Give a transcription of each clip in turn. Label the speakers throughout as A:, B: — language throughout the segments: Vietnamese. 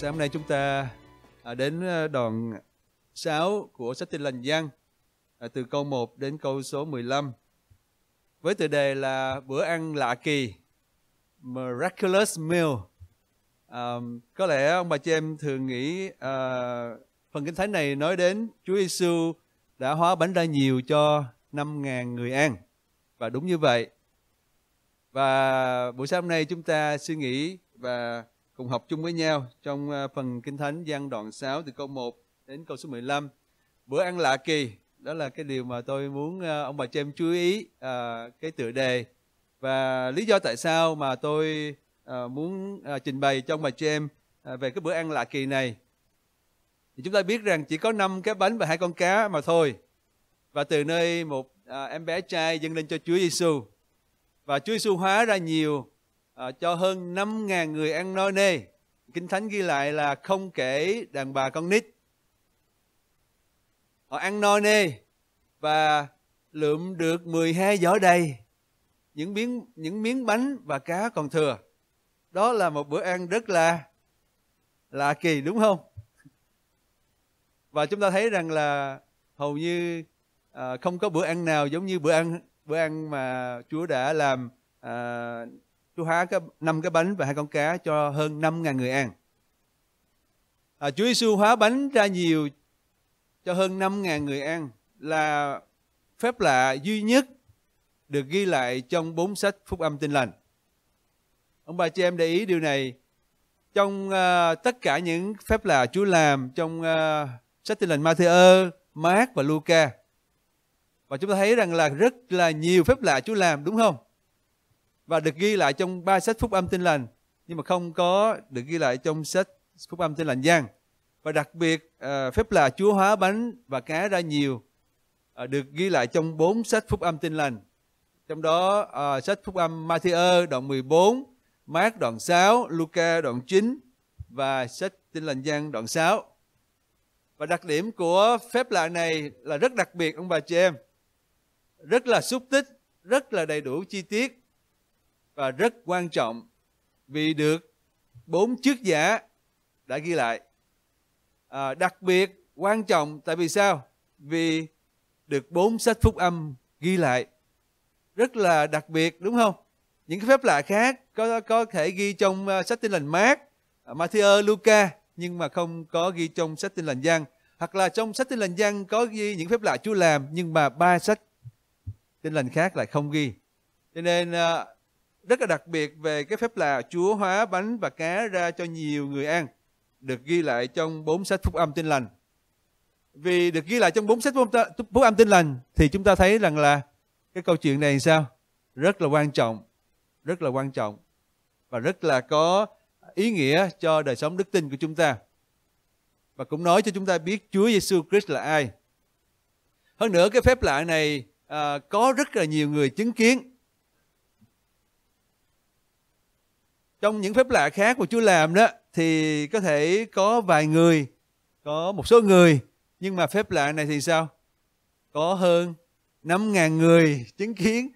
A: Sáng hôm nay chúng ta à, đến à, đoạn 6 của sách Tin Lành Giăng à, từ câu 1 đến câu số 15 với tựa đề là bữa ăn lạ kỳ Miraculous Meal. Um, có lẽ ông bà chị em thường nghĩ uh, phần kinh thánh này nói đến Chúa Giêsu đã hóa bánh ra nhiều cho 5.000 người ăn và đúng như vậy. Và buổi sáng hôm nay chúng ta suy nghĩ và cùng học chung với nhau trong à, phần Kinh Thánh gian đoạn 6 từ câu 1 đến câu số 15. Bữa ăn lạ kỳ, đó là cái điều mà tôi muốn à, ông bà cho em chú ý à, cái tựa đề và lý do tại sao mà tôi muốn trình bày trong ông bà cho em về cái bữa ăn lạ kỳ này. Thì chúng ta biết rằng chỉ có 5 cái bánh và hai con cá mà thôi. Và từ nơi một em bé trai dâng lên cho Chúa Giêsu và Chúa Giêsu hóa ra nhiều à, cho hơn 5.000 người ăn no nê. Kinh Thánh ghi lại là không kể đàn bà con nít. Họ ăn no nê và lượm được 12 giỏ đầy những miếng những miếng bánh và cá còn thừa. Đó là một bữa ăn rất là lạ kỳ đúng không? Và chúng ta thấy rằng là hầu như à, không có bữa ăn nào giống như bữa ăn bữa ăn mà Chúa đã làm à, Chúa hóa cái năm cái bánh và hai con cá cho hơn 5.000 người ăn. À, Chúa Giêsu hóa bánh ra nhiều cho hơn 5.000 người ăn là phép lạ duy nhất được ghi lại trong bốn sách phúc âm tin lành. Ông bà chị em để ý điều này trong uh, tất cả những phép lạ Chúa làm trong uh, sách tin lành Matthew, Mark và Luca. Và chúng ta thấy rằng là rất là nhiều phép lạ Chúa làm đúng không? và được ghi lại trong ba sách phúc âm tin lành nhưng mà không có được ghi lại trong sách phúc âm tin lành giang và đặc biệt à, phép là Chúa hóa bánh và cá ra nhiều à, được ghi lại trong bốn sách phúc âm tin lành trong đó à, sách phúc âm Matthew đoạn 14 Mark đoạn 6 Luca đoạn 9 và sách tin lành giang đoạn 6 và đặc điểm của phép lạ này là rất đặc biệt ông bà chị em rất là xúc tích rất là đầy đủ chi tiết và rất quan trọng vì được bốn chức giả đã ghi lại. À, đặc biệt quan trọng tại vì sao? Vì được bốn sách phúc âm ghi lại. Rất là đặc biệt đúng không? Những cái phép lạ khác có có thể ghi trong à, sách tin lành Mát, à, Matthew, Luca nhưng mà không có ghi trong sách tin lành Giăng hoặc là trong sách tin lành Giăng có ghi những phép lạ Chúa làm nhưng mà ba sách tin lành khác lại không ghi. Cho nên à, rất là đặc biệt về cái phép là Chúa hóa bánh và cá ra cho nhiều người ăn được ghi lại trong bốn sách phúc âm tin lành. Vì được ghi lại trong bốn sách phúc âm tin lành thì chúng ta thấy rằng là cái câu chuyện này sao? Rất là quan trọng, rất là quan trọng và rất là có ý nghĩa cho đời sống đức tin của chúng ta. Và cũng nói cho chúng ta biết Chúa Giêsu Christ là ai. Hơn nữa cái phép lạ này à, có rất là nhiều người chứng kiến trong những phép lạ khác mà Chúa làm đó thì có thể có vài người, có một số người, nhưng mà phép lạ này thì sao? Có hơn 5.000 người chứng kiến.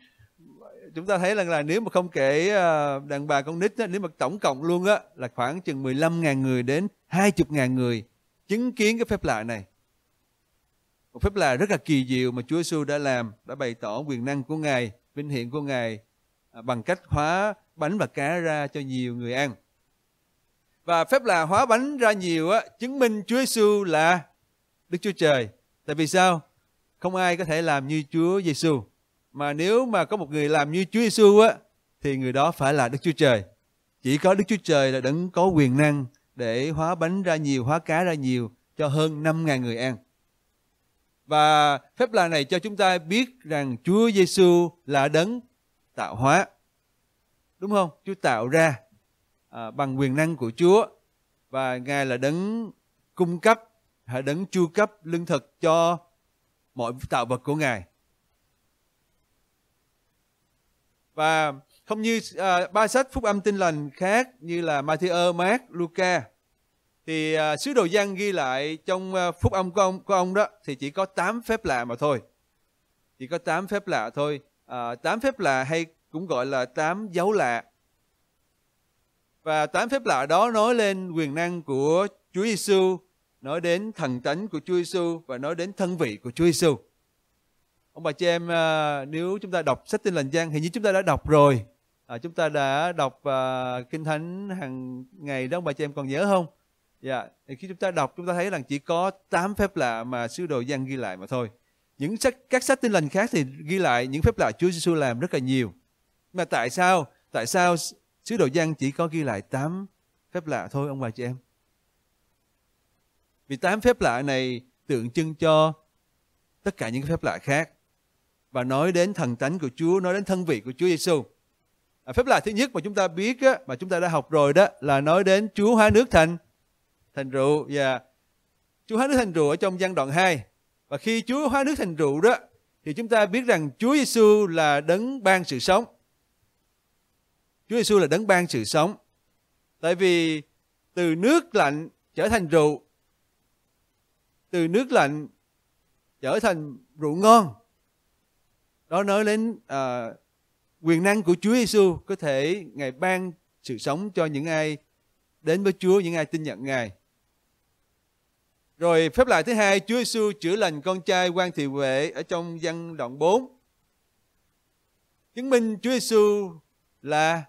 A: Chúng ta thấy rằng là nếu mà không kể à, đàn bà con nít, đó, nếu mà tổng cộng luôn á là khoảng chừng 15.000 người đến 20.000 người chứng kiến cái phép lạ này. Một phép lạ rất là kỳ diệu mà Chúa Giêsu đã làm, đã bày tỏ quyền năng của Ngài, vinh hiển của Ngài à, bằng cách hóa bánh và cá ra cho nhiều người ăn. Và phép lạ hóa bánh ra nhiều á, chứng minh Chúa Giêsu là Đức Chúa Trời. Tại vì sao? Không ai có thể làm như Chúa Giêsu. Mà nếu mà có một người làm như Chúa Giêsu á thì người đó phải là Đức Chúa Trời. Chỉ có Đức Chúa Trời là đấng có quyền năng để hóa bánh ra nhiều, hóa cá ra nhiều cho hơn 5.000 người ăn. Và phép lạ này cho chúng ta biết rằng Chúa Giêsu là đấng tạo hóa đúng không chúa tạo ra à, bằng quyền năng của chúa và ngài là đấng cung cấp hãy đấng chu cấp lương thực cho mọi tạo vật của ngài và không như à, ba sách phúc âm tin lành khác như là Matthew, Mark, Luca thì à, sứ đồ Giăng ghi lại trong à, phúc âm của ông của ông đó thì chỉ có 8 phép lạ mà thôi. Chỉ có 8 phép lạ thôi. À, 8 phép lạ hay cũng gọi là tám dấu lạ. Và tám phép lạ đó nói lên quyền năng của Chúa Giêsu, nói đến thần tánh của Chúa Giêsu và nói đến thân vị của Chúa Giêsu. Ông bà chị em à, nếu chúng ta đọc sách Tin lành Giăng hình như chúng ta đã đọc rồi. À, chúng ta đã đọc à, kinh thánh hàng ngày đó ông bà chị em còn nhớ không? Dạ, Thì khi chúng ta đọc chúng ta thấy rằng chỉ có 8 phép lạ mà sứ đồ Giăng ghi lại mà thôi. Những sách các sách tin lành khác thì ghi lại những phép lạ Chúa Giêsu làm rất là nhiều. Mà tại sao? Tại sao sứ đồ Giăng chỉ có ghi lại 8 phép lạ thôi ông bà chị em? Vì 8 phép lạ này tượng trưng cho tất cả những phép lạ khác và nói đến thần tánh của Chúa, nói đến thân vị của Chúa Giêsu. À, phép lạ thứ nhất mà chúng ta biết á, mà chúng ta đã học rồi đó là nói đến Chúa hóa nước thành thành rượu và dạ. yeah. Chúa hóa nước thành rượu ở trong gian đoạn 2. Và khi Chúa hóa nước thành rượu đó thì chúng ta biết rằng Chúa Giêsu là đấng ban sự sống. Chúa Giêsu là đấng ban sự sống. Tại vì từ nước lạnh trở thành rượu, từ nước lạnh trở thành rượu ngon. Đó nói đến à, quyền năng của Chúa Giêsu có thể ngài ban sự sống cho những ai đến với Chúa, những ai tin nhận ngài. Rồi phép lạ thứ hai, Chúa Giêsu chữa lành con trai quan thị vệ ở trong văn đoạn 4. Chứng minh Chúa Giêsu là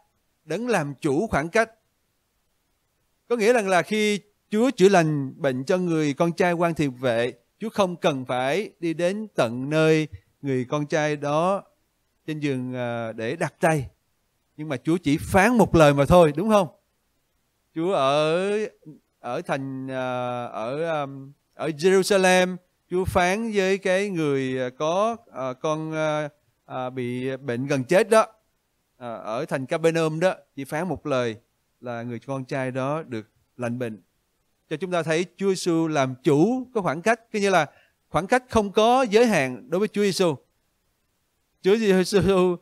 A: đấng làm chủ khoảng cách. Có nghĩa rằng là khi Chúa chữa lành bệnh cho người con trai quan thiệp vệ, Chúa không cần phải đi đến tận nơi người con trai đó trên giường à, để đặt tay. Nhưng mà Chúa chỉ phán một lời mà thôi, đúng không? Chúa ở ở thành à, ở um, ở Jerusalem, Chúa phán với cái người à, có con bị bệnh gần chết đó à, ở thành Capernaum đó chỉ phán một lời là người con trai đó được lành bệnh cho chúng ta thấy Chúa Giêsu làm chủ cái khoảng cách có như là khoảng cách không có giới hạn đối với Chúa Giêsu Chúa Giêsu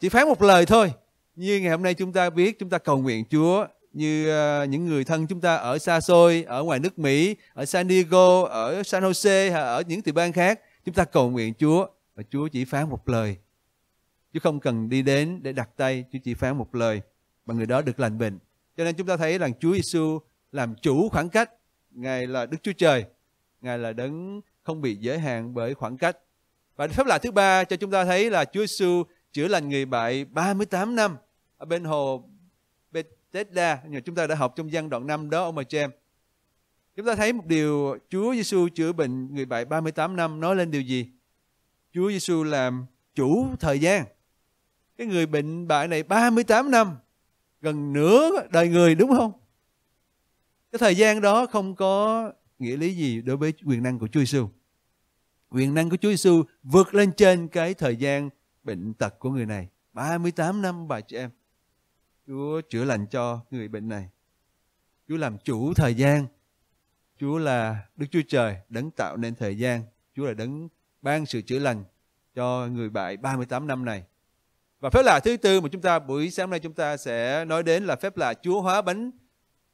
A: chỉ phán một lời thôi như ngày hôm nay chúng ta biết chúng ta cầu nguyện Chúa như uh, những người thân chúng ta ở xa xôi ở ngoài nước Mỹ ở San Diego ở San Jose hay ở những tiểu bang khác chúng ta cầu nguyện Chúa và Chúa chỉ phán một lời chứ không cần đi đến để đặt tay Chúa chỉ phán một lời mà người đó được lành bệnh cho nên chúng ta thấy rằng Chúa Giêsu làm chủ khoảng cách ngài là Đức Chúa Trời ngài là đấng không bị giới hạn bởi khoảng cách và phép lạ thứ ba cho chúng ta thấy là Chúa Giêsu chữa lành người bại 38 năm ở bên hồ Bethesda như chúng ta đã học trong gian đoạn 5 đó ông bà chị em. Chúng ta thấy một điều Chúa Giêsu chữa bệnh người bại 38 năm nói lên điều gì? Chúa Giêsu làm chủ thời gian cái người bệnh bại này 38 năm gần nửa đời người đúng không cái thời gian đó không có nghĩa lý gì đối với quyền năng của Chúa Giêsu quyền năng của Chúa Giêsu vượt lên trên cái thời gian bệnh tật của người này 38 năm bà chị em Chúa chữa lành cho người bệnh này Chúa làm chủ thời gian Chúa là Đức Chúa Trời đấng tạo nên thời gian Chúa là đấng ban sự chữa lành cho người bại 38 năm này và phép lạ thứ tư mà chúng ta buổi sáng nay chúng ta sẽ nói đến là phép lạ Chúa hóa bánh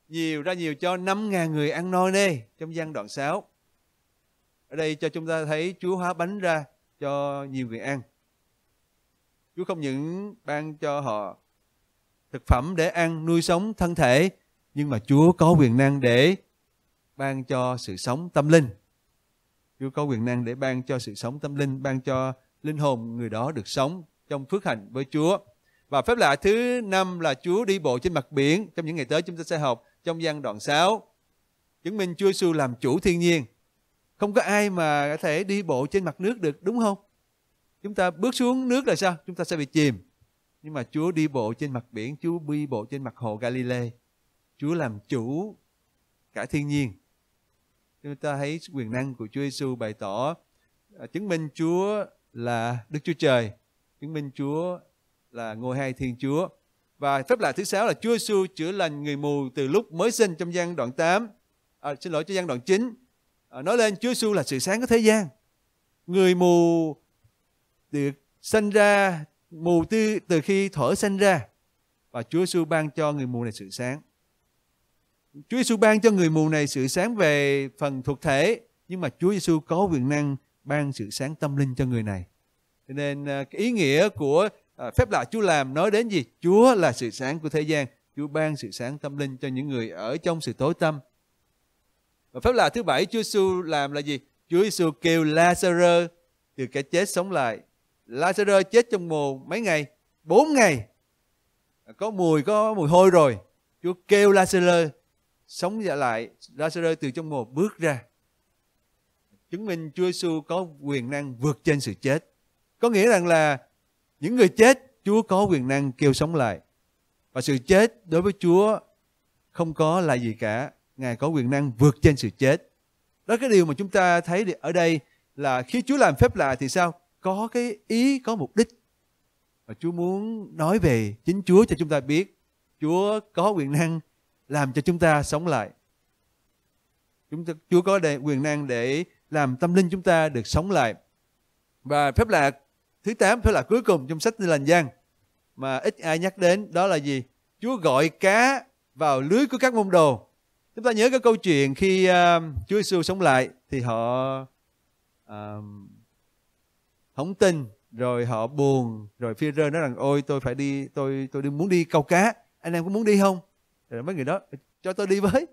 A: nhiều ra nhiều cho 5.000 người ăn no nê trong gian đoạn 6. Ở đây cho chúng ta thấy Chúa hóa bánh ra cho nhiều người ăn. Chúa không những ban cho họ thực phẩm để ăn nuôi sống thân thể nhưng mà Chúa có quyền năng để ban cho sự sống tâm linh. Chúa có quyền năng để ban cho sự sống tâm linh, ban cho linh hồn người đó được sống trong phước hạnh với Chúa. Và phép lạ thứ năm là Chúa đi bộ trên mặt biển. Trong những ngày tới chúng ta sẽ học trong gian đoạn 6. Chứng minh Chúa Giêsu làm chủ thiên nhiên. Không có ai mà có thể đi bộ trên mặt nước được đúng không? Chúng ta bước xuống nước là sao? Chúng ta sẽ bị chìm. Nhưng mà Chúa đi bộ trên mặt biển, Chúa đi bộ trên mặt hồ Galilee. Chúa làm chủ cả thiên nhiên. Chúng ta thấy quyền năng của Chúa Giêsu bày tỏ à, chứng minh Chúa là Đức Chúa Trời chứng minh Chúa là ngôi hai Thiên Chúa. Và phép lạ thứ sáu là Chúa Giêsu chữa lành người mù từ lúc mới sinh trong gian đoạn 8. À, xin lỗi cho gian đoạn 9. À, nói lên Chúa Giêsu là sự sáng của thế gian. Người mù được sinh ra mù từ từ khi thở sinh ra và Chúa Giêsu ban cho người mù này sự sáng. Chúa Giêsu ban cho người mù này sự sáng về phần thuộc thể, nhưng mà Chúa Giêsu có quyền năng ban sự sáng tâm linh cho người này nên à, ý nghĩa của à, phép lạ Chúa làm nói đến gì? Chúa là sự sáng của thế gian. Chúa ban sự sáng tâm linh cho những người ở trong sự tối tâm. Và phép lạ thứ bảy Chúa Giêsu làm là gì? Chúa Giêsu kêu Lazarus từ cái chết sống lại. Lazarus chết trong mồ mấy ngày? Bốn ngày. À, có mùi có mùi hôi rồi. Chúa kêu Lazarus sống lại. Lazarus từ trong mồ bước ra. Chứng minh Chúa Giêsu có quyền năng vượt trên sự chết có nghĩa rằng là những người chết Chúa có quyền năng kêu sống lại. Và sự chết đối với Chúa không có là gì cả. Ngài có quyền năng vượt trên sự chết. Đó cái điều mà chúng ta thấy ở đây là khi Chúa làm phép lạ thì sao? Có cái ý, có mục đích. Và Chúa muốn nói về chính Chúa cho chúng ta biết. Chúa có quyền năng làm cho chúng ta sống lại. Chúng ta, Chúa có quyền năng để làm tâm linh chúng ta được sống lại. Và phép lạ thứ 8 phải là cuối cùng trong sách Tin lành Giang mà ít ai nhắc đến đó là gì? Chúa gọi cá vào lưới của các môn đồ. Chúng ta nhớ cái câu chuyện khi uh, Chúa Giêsu sống lại thì họ uh, à, không tin rồi họ buồn rồi phi rơ nói rằng ôi tôi phải đi tôi tôi đi muốn đi câu cá anh em có muốn đi không rồi mấy người đó cho tôi đi với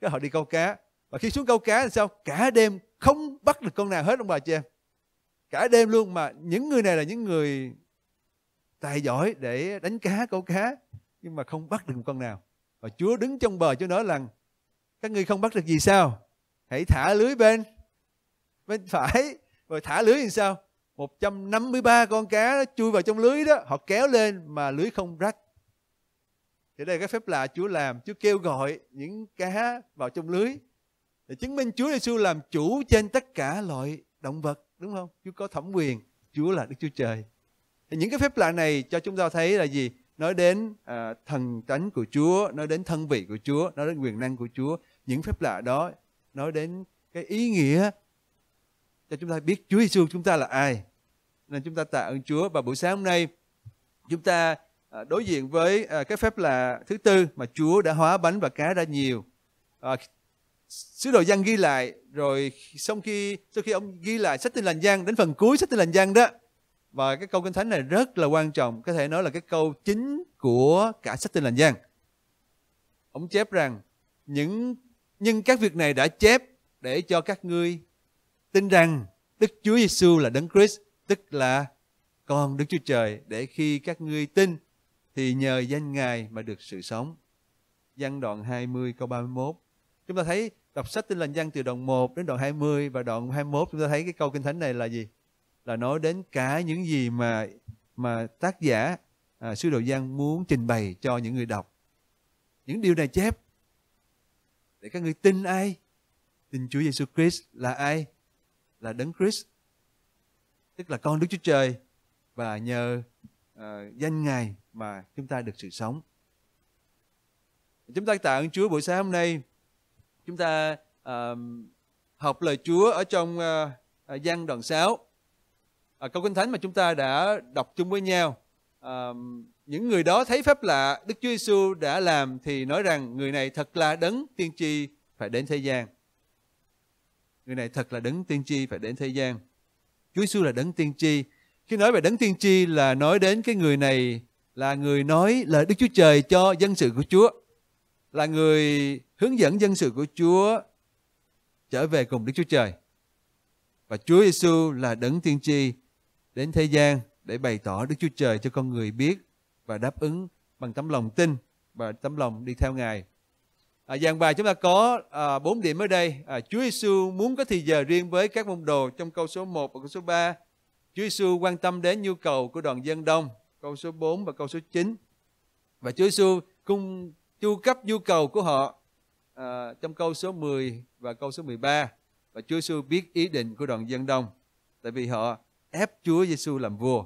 A: cái họ đi câu cá và khi xuống câu cá thì sao cả đêm không bắt được con nào hết ông bà chị em cả đêm luôn mà những người này là những người tài giỏi để đánh cá câu cá nhưng mà không bắt được một con nào và Chúa đứng trong bờ cho nói rằng các ngươi không bắt được gì sao hãy thả lưới bên bên phải rồi thả lưới thì sao 153 con cá nó chui vào trong lưới đó họ kéo lên mà lưới không rách thì đây là cái phép lạ Chúa làm Chúa kêu gọi những cá vào trong lưới để chứng minh Chúa Giêsu làm chủ trên tất cả loại động vật đúng không chúa có thẩm quyền chúa là đức chúa trời những cái phép lạ này cho chúng ta thấy là gì nói đến à, thần tánh của chúa nói đến thân vị của chúa nói đến quyền năng của chúa những phép lạ đó nói đến cái ý nghĩa cho chúng ta biết chúa giêsu chúng ta là ai nên chúng ta tạ ơn chúa và buổi sáng hôm nay chúng ta à, đối diện với à, cái phép lạ thứ tư mà chúa đã hóa bánh và cá ra nhiều à, sứ đồ Giăng ghi lại rồi sau khi sau khi ông ghi lại sách tin lành Giăng đến phần cuối sách tin lành Giăng đó và cái câu kinh thánh này rất là quan trọng có thể nói là cái câu chính của cả sách tin lành Giăng ông chép rằng những nhưng các việc này đã chép để cho các ngươi tin rằng Đức Chúa Giêsu là Đấng Christ tức là con Đức Chúa Trời để khi các ngươi tin thì nhờ danh Ngài mà được sự sống. Văn đoạn 20 câu 31 Chúng ta thấy đọc sách Tin lành văn từ đoạn 1 đến đoạn 20 và đoạn 21 chúng ta thấy cái câu kinh thánh này là gì? Là nói đến cả những gì mà mà tác giả à, sứ đồ Giang muốn trình bày cho những người đọc. Những điều này chép để các người tin ai? Tin Chúa Giêsu Christ là ai? Là Đấng Christ, tức là con Đức Chúa Trời và nhờ uh, danh Ngài mà chúng ta được sự sống. Chúng ta tạ ơn Chúa buổi sáng hôm nay chúng ta uh, học lời Chúa ở trong uh, ờ, ờ, gian đoạn 6. Uh, ờ, câu Kinh Thánh mà chúng ta đã đọc chung với nhau. Uh, những người đó thấy phép lạ Đức Chúa Giêsu đã làm thì nói rằng người này thật là đấng tiên tri phải đến thế gian. Người này thật là đấng tiên tri phải đến thế gian. Chúa Giêsu là đấng tiên tri. Khi nói về đấng tiên tri là nói đến cái người này là người nói lời Đức Chúa Trời cho dân sự của Chúa. Là người hướng dẫn dân sự của Chúa trở về cùng Đức Chúa Trời. Và Chúa Giêsu là đấng tiên tri đến thế gian để bày tỏ Đức Chúa Trời cho con người biết và đáp ứng bằng tấm lòng tin và tấm lòng đi theo Ngài. À, dàn bài chúng ta có à, 4 điểm ở đây. À, Chúa Giêsu muốn có thì giờ riêng với các môn đồ trong câu số 1 và câu số 3. Chúa Giêsu quan tâm đến nhu cầu của đoàn dân đông, câu số 4 và câu số 9. Và Chúa Giêsu cung chu cấp nhu cầu của họ à, trong câu số 10 và câu số 13 và Chúa Giêsu biết ý định của đoàn dân đông tại vì họ ép Chúa Giêsu làm vua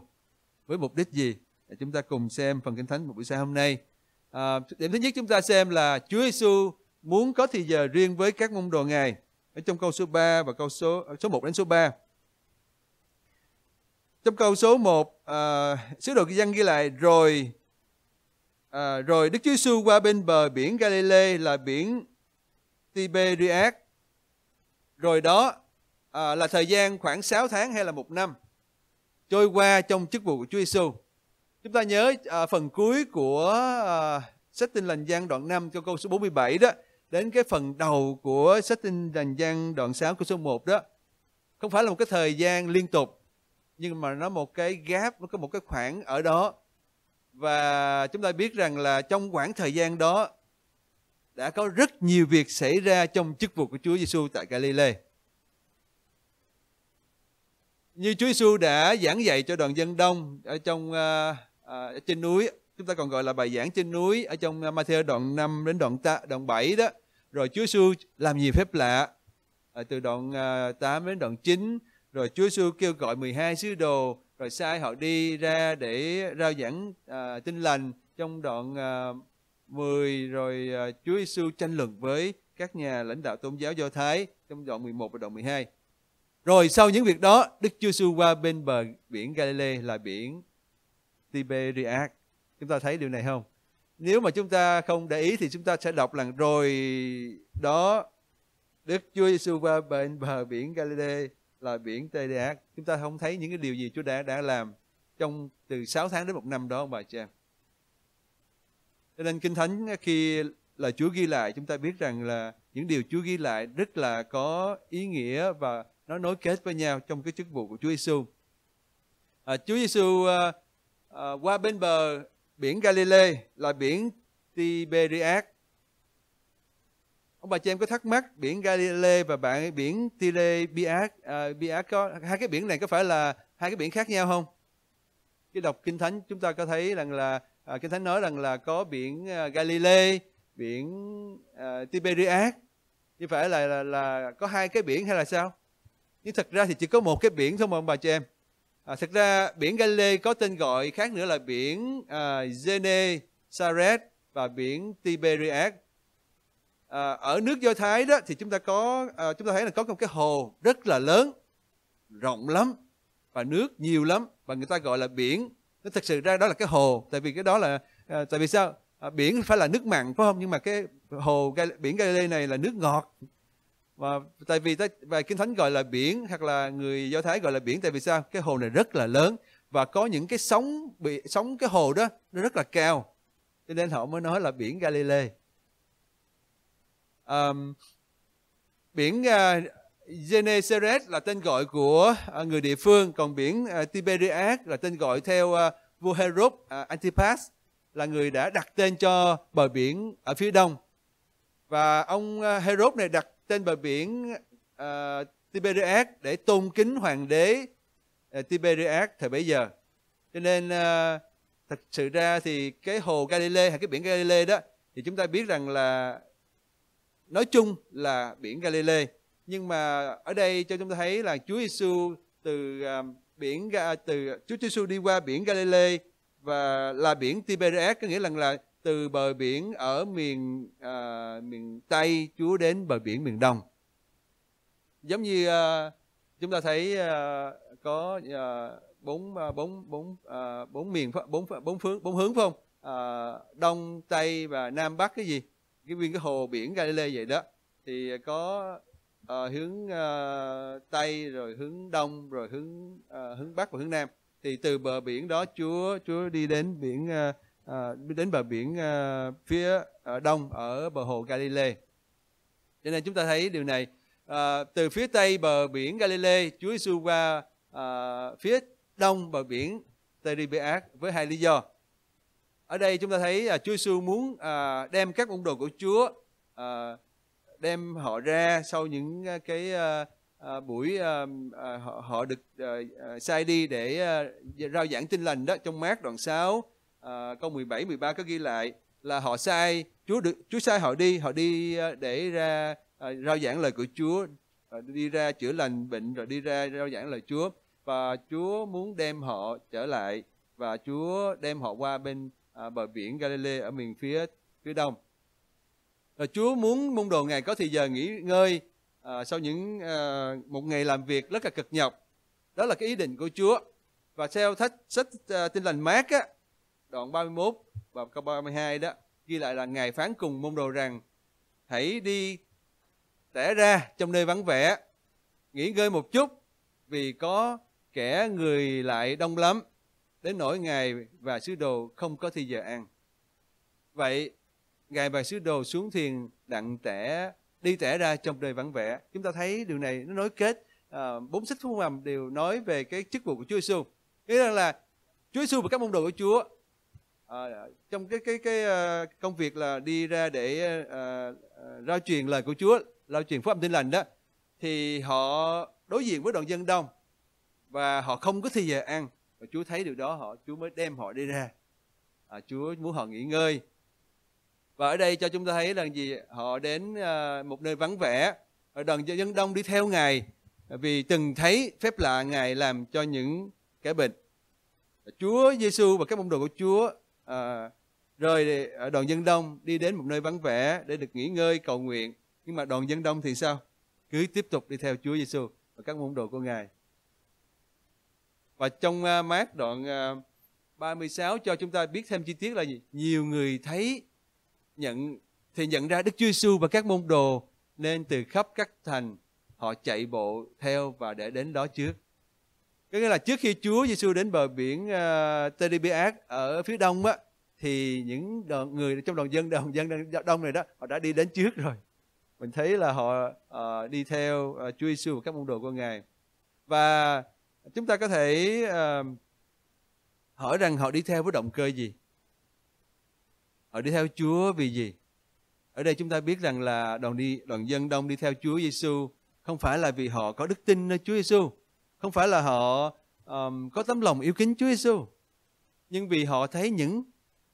A: với mục đích gì chúng ta cùng xem phần kinh thánh một buổi sáng hôm nay à, điểm thứ nhất chúng ta xem là Chúa Giêsu muốn có thì giờ riêng với các môn đồ ngài ở trong câu số 3 và câu số số 1 đến số 3 trong câu số 1 à, ờ, sứ đồ dân ghi lại rồi à, rồi Đức Chúa Giêsu qua bên bờ biển Galilee là biển Tiberias. Rồi đó à, là thời gian khoảng 6 tháng hay là một năm trôi qua trong chức vụ của Chúa Giêsu. Chúng ta nhớ à, phần cuối của à, sách Tin lành Giăng đoạn 5 cho câu số 47 đó đến cái phần đầu của sách Tin lành Giăng đoạn 6 câu số 1 đó. Không phải là một cái thời gian liên tục nhưng mà nó một cái gáp nó có một cái khoảng ở đó và chúng ta biết rằng là trong khoảng thời gian đó đã có rất nhiều việc xảy ra trong chức vụ của Chúa Giêsu tại Galilee. Như Chúa Giêsu đã giảng dạy cho đoàn dân đông ở trong uh, uh, trên núi, chúng ta còn gọi là bài giảng trên núi ở trong ờ, Matthew đoạn 5 đến đoạn ta, đoạn 7 đó. Rồi Chúa Giêsu làm nhiều phép lạ ở từ đoạn uh, 8 đến đoạn 9, rồi Chúa Giêsu kêu gọi 12 sứ đồ rồi sai họ đi ra để rao giảng uh, tin lành trong đoạn uh, 10 rồi à, Chúa Giêsu tranh luận với các nhà lãnh đạo tôn giáo Do Thái trong đoạn 11 và đoạn 12. Rồi sau những việc đó, Đức Chúa Giêsu qua bên bờ biển Galilee là biển Tiberias. Chúng ta thấy điều này không? Nếu mà chúng ta không để ý thì chúng ta sẽ đọc là rồi đó Đức Chúa Giêsu qua bên bờ biển Galilee là biển Tiberias. Chúng ta không thấy những cái điều gì Chúa đã đã làm trong từ 6 tháng đến một năm đó ông bà chị em. Cho nên Kinh Thánh khi là Chúa ghi lại chúng ta biết rằng là những điều Chúa ghi lại rất là có ý nghĩa và nó nối kết với nhau trong cái chức vụ của Chúa Giêsu. À, Chúa Giêsu à, à, qua bên bờ biển Galilee là biển Tiberias. Ông bà chị em có thắc mắc biển Galilee và bạn biển Tiberias à, Bias có hai cái biển này có phải là hai cái biển khác nhau không? Khi đọc kinh thánh chúng ta có thấy rằng là à, kinh thánh nói rằng là có biển à, Galilee biển uh, Tiberias như phải là, là là có hai cái biển hay là sao nhưng thật ra thì chỉ có một cái biển thôi mà ông bà chị em à, thật ra biển Galilee có tên gọi khác nữa là biển uh, à, Gene và biển Tiberias à, ở nước Do Thái đó thì chúng ta có à, chúng ta thấy là có một cái hồ rất là lớn rộng lắm và nước nhiều lắm và người ta gọi là biển nó thực sự ra đó là cái hồ tại vì cái đó là à, tại vì sao à, biển phải là nước mặn phải không nhưng mà cái hồ biển Galilee này là nước ngọt và tại vì và kinh thánh gọi là biển hoặc là người do thái gọi là biển tại vì sao cái hồ này rất là lớn và có những cái sóng bị sóng cái hồ đó nó rất là cao cho nên họ mới nói là biển Galilee um, biển uh, Genesaret là tên gọi của à, người địa phương, còn biển à, Tiberias là tên gọi theo à, vua Herod Antipas là người đã đặt tên cho bờ biển ở phía đông. Và ông Herod này đặt tên bờ biển Tiberias để tôn kính hoàng đế Tiberias thời bấy giờ. Cho nên thật sự ra thì cái hồ Galilee hay cái biển Galilee đó thì chúng ta biết rằng là nói chung là biển Galilee nhưng mà ở đây cho chúng ta thấy là Chúa Giêsu từ à, biển từ Chúa Giêsu đi qua biển Galilee và là biển Tiberias có nghĩa là, là từ bờ biển ở miền à, miền Tây Chúa đến bờ biển miền Đông. Giống như à, chúng ta thấy à, có à, bốn à, bốn bốn à, bốn miền bốn bốn phương bốn hướng phải không? À, đông Tây và Nam Bắc cái gì? Cái viên cái hồ biển Galilee vậy đó. Thì à, có uh, hướng uh, tây rồi hướng đông rồi hướng uh, hướng bắc và hướng nam thì từ bờ biển đó Chúa Chúa đi đến biển uh, uh, đến bờ biển uh, phía uh, đông ở bờ hồ Galilee cho nên chúng ta thấy điều này uh, từ phía tây bờ biển Galilee Chúa Giêsu qua uh, phía đông bờ biển Tiberias với hai lý do ở đây chúng ta thấy uh, Chúa Giêsu muốn uh, đem các môn đồ của Chúa uh, đem họ ra sau những ờ, cái ờ, ờ, buổi họ, họ được sai đi để rao giảng tin lành đó trong mát đoạn 6 uh, câu 17 13 có ghi lại là họ sai Chúa được Chúa sai họ đi họ đi để ra rao giảng lời của Chúa đi ra chữa lành bệnh rồi đi ra rao giảng lời Chúa và Chúa muốn đem họ trở lại và Chúa đem họ qua bên bờ biển Galilee ở miền phía phía đông Ờ, Chúa muốn môn đồ Ngài có thời giờ nghỉ ngơi à, sau những à, một ngày làm việc rất là cực nhọc. Đó là cái ý định của Chúa. Và theo thách, sách à, tin lành mát á, đoạn 31 và câu 32 đó ghi lại là Ngài phán cùng môn đồ rằng hãy đi tẻ ra trong nơi vắng vẻ nghỉ ngơi một chút vì có kẻ người lại đông lắm đến nỗi ngài và sứ đồ không có thì giờ ăn vậy Ngài và sứ đồ xuống thuyền đặng tẻ đi tẻ ra trong đời vắng vẻ. Chúng ta thấy điều này nó nối kết à, bốn sách phúc âm đều nói về cái chức vụ của Chúa Giêsu. Nghĩa rằng là Chúa Giêsu và các môn đồ của Chúa à, trong cái cái cái à, công việc là đi ra để à, à, rao truyền lời của Chúa, rao truyền phúc âm tin lành đó thì họ đối diện với đoàn dân đông và họ không có thời giờ ăn và Chúa thấy điều đó họ Chúa mới đem họ đi ra. À, Chúa muốn họ nghỉ ngơi và ở đây cho chúng ta thấy là gì họ đến à, một nơi vắng vẻ đoàn dân đông đi theo ngài vì từng thấy phép lạ ngài làm cho những kẻ bệnh Chúa Giêsu và các môn đồ của Chúa à, rời à, đoàn dân đông đi đến một nơi vắng vẻ để được nghỉ ngơi cầu nguyện nhưng mà đoàn dân đông thì sao cứ tiếp tục đi theo Chúa Giêsu và các môn đồ của ngài và trong uh, mát đoạn uh, 36 cho chúng ta biết thêm chi tiết là gì nhiều người thấy nhận thì nhận ra Đức Chúa Giêsu và các môn đồ nên từ khắp các thành họ chạy bộ theo và để đến đó trước. Có nghĩa là trước khi Chúa Giêsu đến bờ biển uh, ờ, Tedibiac ở phía đông á thì những đoàn, người trong đoàn dân đoàn dân đông này đó họ đã đi đến trước rồi. Mình thấy là họ uh, đi theo uh, Chúa Giêsu và các môn đồ của Ngài. Và chúng ta có thể uh, hỏi rằng họ đi theo với động cơ gì? Họ đi theo Chúa vì gì? Ở đây chúng ta biết rằng là đoàn đi đoàn dân đông đi theo Chúa Giêsu không phải là vì họ có đức tin nơi Chúa Giêsu, không phải là họ um, có tấm lòng yêu kính Chúa Giêsu, nhưng vì họ thấy những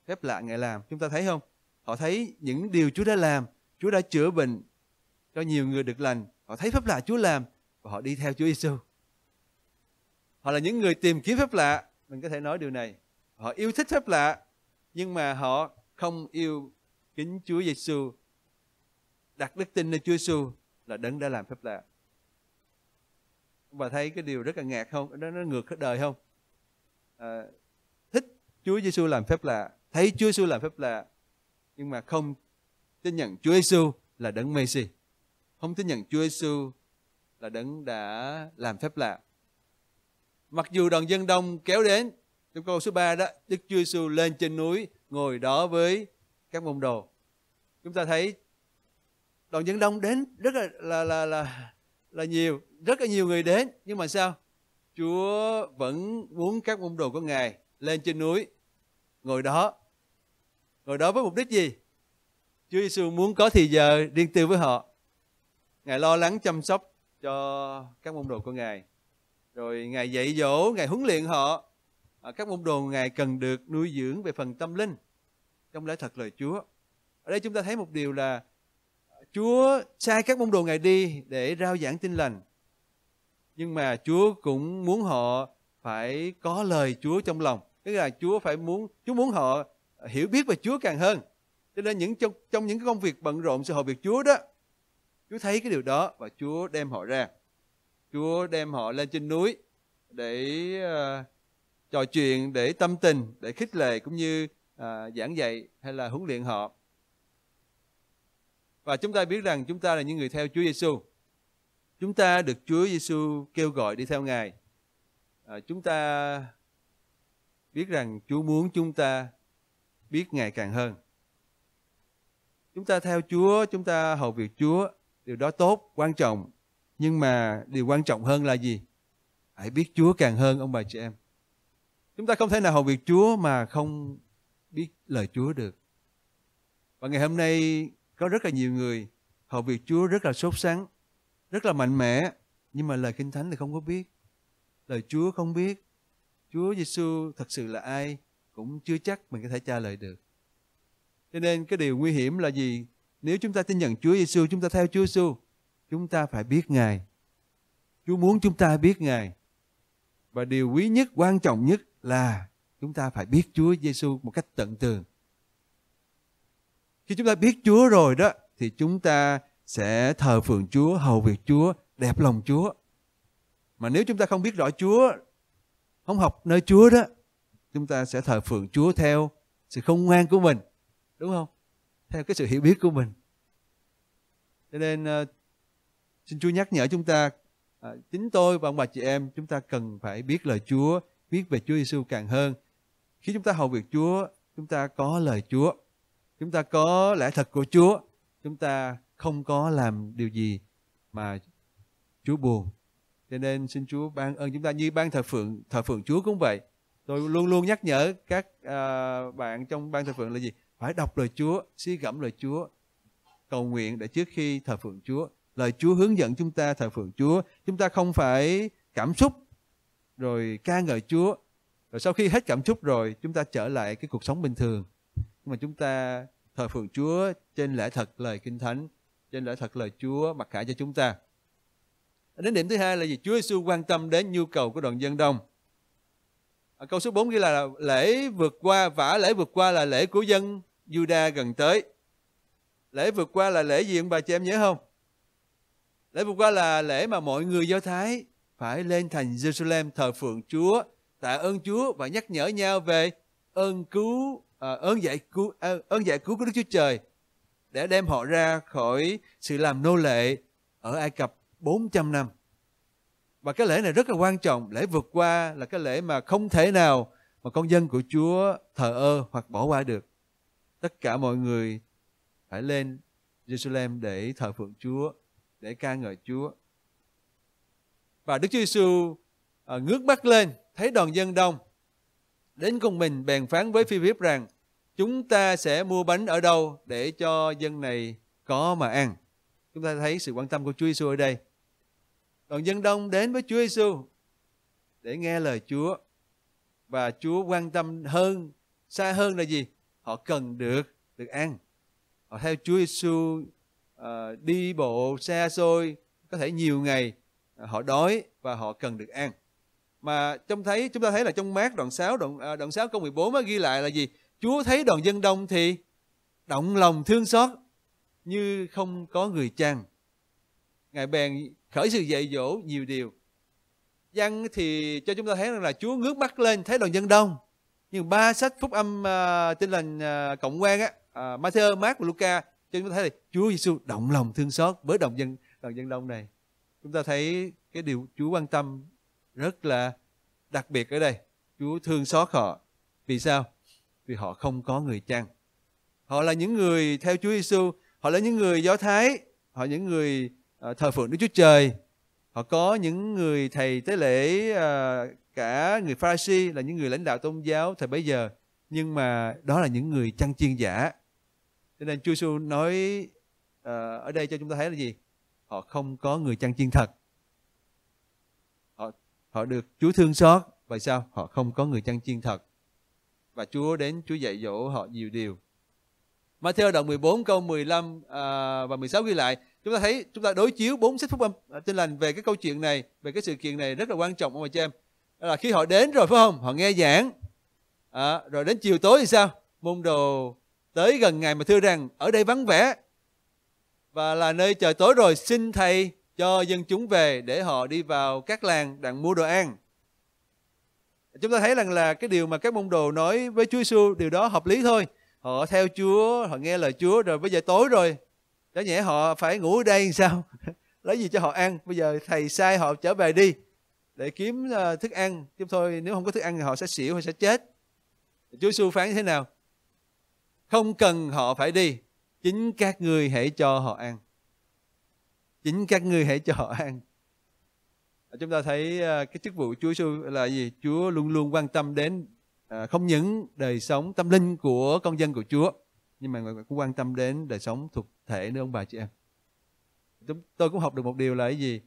A: phép lạ ngài làm. Chúng ta thấy không? Họ thấy những điều Chúa đã làm, Chúa đã chữa bệnh cho nhiều người được lành. Họ thấy phép lạ Chúa làm và họ đi theo Chúa Giêsu. Họ là những người tìm kiếm phép lạ, mình có thể nói điều này. Họ yêu thích phép lạ, nhưng mà họ không yêu kính Chúa Giêsu đặt đức tin nơi Chúa Giêsu là đấng đã làm phép lạ và thấy cái điều rất là ngạc không nó, nó ngược hết đời không à, thích Chúa Giêsu làm phép lạ thấy Chúa Giêsu làm phép lạ nhưng mà không tin nhận Chúa Giêsu là đấng Messi không tin nhận Chúa Giêsu là đấng đã làm phép lạ mặc dù đoàn dân đông kéo đến trong câu số 3 đó Đức Chúa Giêsu lên trên núi ngồi đó với các môn đồ chúng ta thấy đoàn dân đông đến rất là là là là, là nhiều rất là nhiều người đến nhưng mà sao Chúa vẫn muốn các môn đồ của Ngài lên trên núi ngồi đó ngồi đó với mục đích gì Chúa Giêsu muốn có thì giờ riêng tư với họ Ngài lo lắng chăm sóc cho các môn đồ của Ngài rồi Ngài dạy dỗ Ngài huấn luyện họ các môn đồ Ngài cần được nuôi dưỡng về phần tâm linh trong lẽ thật lời Chúa. Ở đây chúng ta thấy một điều là Chúa sai các môn đồ Ngài đi để rao giảng tin lành. Nhưng mà Chúa cũng muốn họ phải có lời Chúa trong lòng. Tức là Chúa phải muốn Chúa muốn họ hiểu biết về Chúa càng hơn. Cho nên những trong, trong những công việc bận rộn sự hội việc Chúa đó, Chúa thấy cái điều đó và Chúa đem họ ra. Chúa đem họ lên trên núi để uh, trò chuyện, để tâm tình, để khích lệ cũng như à, giảng dạy hay là huấn luyện họ. Và chúng ta biết rằng chúng ta là những người theo Chúa Giêsu. Chúng ta được Chúa Giêsu kêu gọi đi theo Ngài. À, chúng ta biết rằng Chúa muốn chúng ta biết Ngài càng hơn. Chúng ta theo Chúa, chúng ta hầu việc Chúa, điều đó tốt, quan trọng. Nhưng mà điều quan trọng hơn là gì? Hãy biết Chúa càng hơn ông bà chị em. Chúng ta không thể nào hầu việc Chúa mà không biết lời Chúa được. Và ngày hôm nay có rất là nhiều người họ việc Chúa rất là sốt sắng, rất là mạnh mẽ, nhưng mà lời Kinh Thánh thì không có biết. Lời Chúa không biết. Chúa Giêsu thật sự là ai cũng chưa chắc mình có thể trả lời được. Cho nên cái điều nguy hiểm là gì? Nếu chúng ta tin nhận Chúa Giêsu, chúng ta theo Chúa Giêsu, chúng ta phải biết Ngài. Chúa muốn chúng ta biết Ngài. Và điều quý nhất, quan trọng nhất là chúng ta phải biết Chúa Giêsu một cách tận tường. Khi chúng ta biết Chúa rồi đó thì chúng ta sẽ thờ phượng Chúa, hầu việc Chúa, đẹp lòng Chúa. Mà nếu chúng ta không biết rõ Chúa, không học nơi Chúa đó, chúng ta sẽ thờ phượng Chúa theo sự không ngoan của mình, đúng không? Theo cái sự hiểu biết của mình. Cho nên ờ, xin Chúa nhắc nhở chúng ta ờ, chính tôi và ông bà chị em chúng ta cần phải biết lời Chúa, biết về Chúa Giêsu càng hơn khi chúng ta hầu việc Chúa, chúng ta có lời Chúa, chúng ta có lẽ thật của Chúa, chúng ta không có làm điều gì mà Chúa buồn. Cho nên xin Chúa ban ơn chúng ta như ban thờ phượng thờ phượng Chúa cũng vậy. Tôi luôn luôn nhắc nhở các uh, bạn trong ban thờ phượng là gì? Phải đọc lời Chúa, suy gẫm lời Chúa, cầu nguyện để trước khi thờ phượng Chúa. Lời Chúa hướng dẫn chúng ta thờ phượng Chúa. Chúng ta không phải cảm xúc rồi ca ngợi Chúa rồi sau khi hết cảm xúc rồi chúng ta trở lại cái cuộc sống bình thường nhưng mà chúng ta thờ phượng Chúa trên lẽ thật lời kinh thánh trên lẽ thật lời Chúa mặc khải cho chúng ta đến điểm thứ hai là gì Chúa Giêsu quan tâm đến nhu cầu của đoàn dân đông ở à, câu số 4 ghi là lễ vượt qua vả lễ vượt qua là lễ của dân Juda gần tới lễ vượt qua là lễ gì ông bà chị em nhớ không lễ vượt qua là lễ mà mọi người Do Thái phải lên thành Jerusalem thờ phượng Chúa tạ ơn Chúa và nhắc nhở nhau về ơn cứu à, ơn giải cứu à, ơn giải cứu của Đức Chúa Trời để đem họ ra khỏi sự làm nô lệ ở Ai Cập 400 năm. Và cái lễ này rất là quan trọng, lễ vượt qua là cái lễ mà không thể nào mà con dân của Chúa thờ ơ hoặc bỏ qua được. Tất cả mọi người phải lên Jerusalem để thờ phượng Chúa, để ca ngợi Chúa. Và Đức Chúa Giêsu à, ngước mắt lên thấy đoàn dân đông đến cùng mình bèn phán với phi bíp rằng chúng ta sẽ mua bánh ở đâu để cho dân này có mà ăn chúng ta thấy sự quan tâm của Chúa Giêsu ở đây đoàn dân đông đến với Chúa Giêsu để nghe lời Chúa và Chúa quan tâm hơn xa hơn là gì họ cần được được ăn họ theo Chúa Giêsu uh, đi bộ xa xôi có thể nhiều ngày ờ, họ đói và họ cần được ăn mà trong thấy chúng ta thấy là trong mát đoạn 6 đoạn à, đoạn 6 câu 14 mới ghi lại là gì? Chúa thấy đoàn dân đông thì động lòng thương xót như không có người chăn. Ngài bèn khởi sự dạy dỗ nhiều điều. dân thì cho chúng ta thấy rằng là Chúa ngước mắt lên thấy đoàn dân đông. Nhưng ba sách phúc âm uh, tin lành uh, cộng quan á, uh, Matthew, Mark và Luca cho chúng ta thấy là Chúa Giêsu động lòng thương xót với đoàn dân đoàn dân đông này. Chúng ta thấy cái điều Chúa quan tâm rất là đặc biệt ở đây. Chúa thương xót họ. Vì sao? Vì họ không có người chăn. Họ là những người theo Chúa Giêsu, họ là những người Do Thái, họ những người ờ, thờ phượng Đức Chúa Trời. Họ có những người thầy tế lễ ờ, cả người Pharisee là những người lãnh đạo tôn giáo thời bấy giờ, nhưng mà đó là những người chăn chiên giả. Cho nên Chúa Giêsu nói ờ, ở đây cho chúng ta thấy là gì? Họ không có người chăn chiên thật họ được Chúa thương xót và sao họ không có người chăn chiên thật và Chúa đến Chúa dạy dỗ họ nhiều điều Matthew đoạn 14 câu 15 à, và 16 ghi lại chúng ta thấy chúng ta đối chiếu bốn sách phúc âm à, tin lành về cái câu chuyện này về cái sự kiện này rất là quan trọng ông bà chị em Đó là khi họ đến rồi phải không họ nghe giảng à, rồi đến chiều tối thì sao môn đồ tới gần ngày mà thưa rằng ở đây vắng vẻ và là nơi trời tối rồi xin thầy cho dân chúng về để họ đi vào các làng đặng mua đồ ăn. Chúng ta thấy rằng là cái điều mà các môn đồ nói với Chúa Giêsu điều đó hợp lý thôi. Họ theo Chúa, họ nghe lời Chúa rồi bây giờ tối rồi. Chả nhẽ họ phải ngủ ở đây sao? Lấy gì cho họ ăn? Bây giờ thầy sai họ trở về đi để kiếm ờ, thức ăn. Chứ thôi nếu không có thức ăn thì họ sẽ xỉu, họ sẽ chết. Chúa Giêsu phán thế nào? Không cần họ phải đi, chính các người hãy cho họ ăn chính các ngươi hãy cho họ ăn chúng ta thấy ờ, cái chức vụ Chúa là gì Chúa luôn luôn quan tâm đến ờ, không những đời sống tâm linh của công dân của Chúa nhưng mà cũng quan tâm đến đời sống thuộc thể nữa ông bà chị em chúng tôi cũng học được một điều là cái gì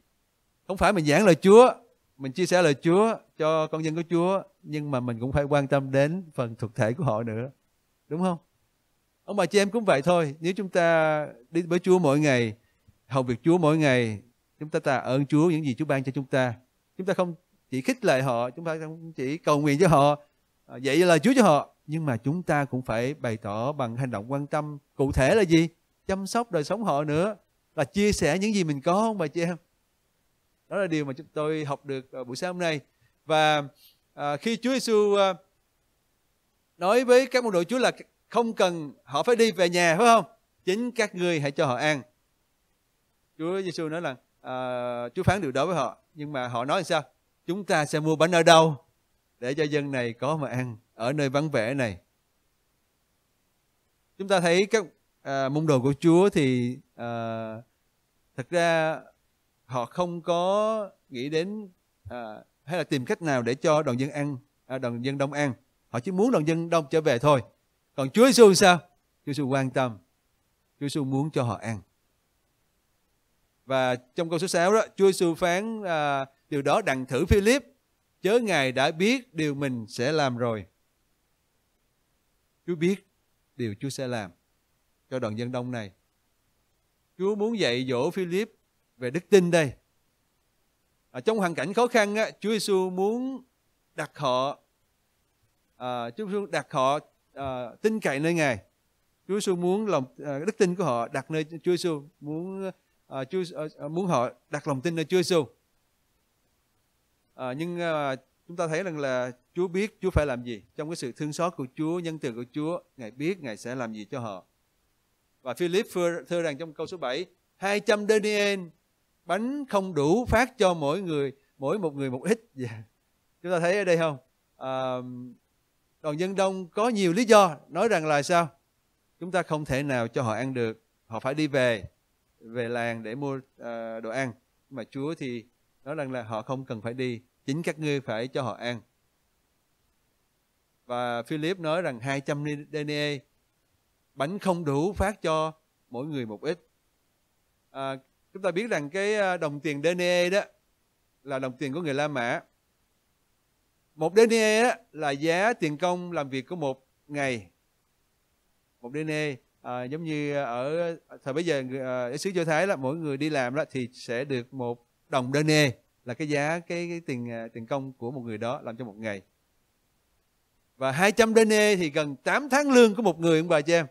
A: không phải mình giảng lời Chúa mình chia sẻ lời Chúa cho con dân của Chúa nhưng mà mình cũng phải quan tâm đến phần thuộc thể của họ nữa đúng không ông bà chị em cũng vậy thôi nếu chúng ta đi với Chúa mỗi ngày hầu việc Chúa mỗi ngày chúng ta tạ ơn Chúa những gì Chúa ban cho chúng ta chúng ta không chỉ khích lệ họ chúng ta không chỉ cầu nguyện cho họ à, dạy lời Chúa cho họ nhưng mà chúng ta cũng phải bày tỏ bằng hành động quan tâm cụ thể là gì chăm sóc đời sống họ nữa là chia sẻ những gì mình có không bà chị em đó là điều mà chúng tôi học được à, buổi sáng hôm nay và à, khi Chúa Giêsu à, nói với các môn đồ Chúa là không cần họ phải đi về nhà phải không chính các ngươi hãy cho họ ăn Chúa Giêsu nói là uh, Chúa phán điều đó với họ nhưng mà họ nói sao chúng ta sẽ mua bánh ở đâu để cho dân này có mà ăn ở nơi vắng vẻ này chúng ta thấy các uh, môn đồ của Chúa thì uh, thật ra họ không có nghĩ đến uh, hay là tìm cách nào để cho đoàn dân ăn uh, đoàn dân đông ăn họ chỉ muốn đoàn dân đông trở về thôi còn Chúa Giêsu sao Chúa Giêsu quan tâm Chúa Giêsu muốn cho họ ăn và trong câu số 6 đó, Chúa Giêsu phán à, điều đó đặng thử Philip, chớ Ngài đã biết điều mình sẽ làm rồi. Chúa biết điều Chúa sẽ làm cho đoàn dân đông này. Chúa muốn dạy dỗ Philip về đức tin đây. Ở à, trong hoàn cảnh khó khăn, á, Chúa Giêsu muốn đặt họ à, Chúa Giêsu đặt họ à, tin cậy nơi Ngài. Chúa Giêsu muốn lòng à, đức tin của họ đặt nơi Chúa Giêsu muốn à, Chúa à, muốn họ đặt lòng tin nơi Chúa Giêsu. À, nhưng à, chúng ta thấy rằng là Chúa biết Chúa phải làm gì trong cái sự thương xót của Chúa, nhân từ của Chúa, Ngài biết Ngài sẽ làm gì cho họ. Và Philip thưa rằng trong câu số 7, 200 denier bánh không đủ phát cho mỗi người, mỗi một người một ít. Yeah. Dạ. Chúng ta thấy ở đây không? À, đoàn dân đông có nhiều lý do nói rằng là sao? Chúng ta không thể nào cho họ ăn được, họ phải đi về về làng để mua à, đồ ăn mà Chúa thì nói rằng là họ không cần phải đi chính các ngươi phải cho họ ăn và Philip nói rằng 200 DNA bánh không đủ phát cho mỗi người một ít à, chúng ta biết rằng cái ờ, đồng tiền DNA đó là đồng tiền của người La Mã một DNA là giá tiền công làm việc của một ngày một DNA à, giống như ở thời bây giờ ở xứ châu thái là mỗi người đi làm đó thì sẽ được một đồng đơ nê là cái giá cái, cái tiền ờ, tiền công của một người đó làm cho một ngày và 200 đơ nê thì gần 8 tháng lương của một người ông bà chị em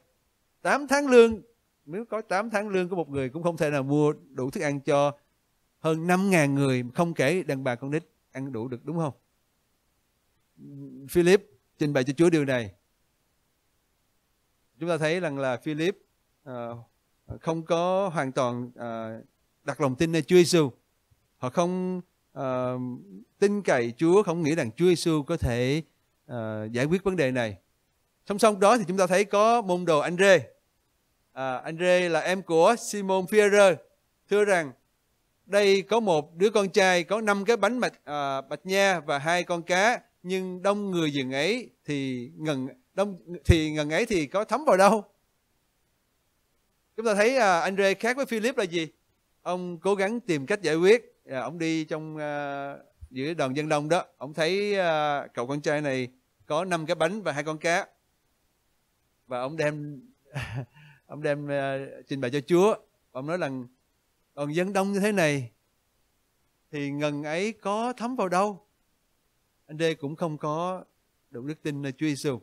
A: 8 tháng lương nếu có 8 tháng lương của một người cũng không thể nào mua đủ thức ăn cho hơn 5 ngàn người không kể đàn bà con nít ăn đủ được đúng không Philip trình bày cho Chúa điều này chúng ta thấy rằng là Philip uh, không có hoàn toàn uh, đặt lòng tin nơi Chúa Giêsu họ không uh, tin cậy Chúa không nghĩ rằng Chúa Giêsu có thể uh, giải quyết vấn đề này song song đó thì chúng ta thấy có môn đồ Andre uh, Andre là em của Simon Peter. thưa rằng đây có một đứa con trai có năm cái bánh bạch, uh, bạch nha và hai con cá nhưng đông người dừng ấy thì ngần đông thì ngần ấy thì có thấm vào đâu chúng ta thấy à, Andre khác với Philip là gì ông cố gắng tìm cách giải quyết à, ông đi trong à, giữa đoàn dân đông đó ông thấy à, cậu con trai này có năm cái bánh và hai con cá và ông đem ông đem à, trình bày cho Chúa ông nói rằng đoàn dân đông như thế này thì ngần ấy có thấm vào đâu anh đê cũng không có đủ đức tin nơi Chúa Giêsu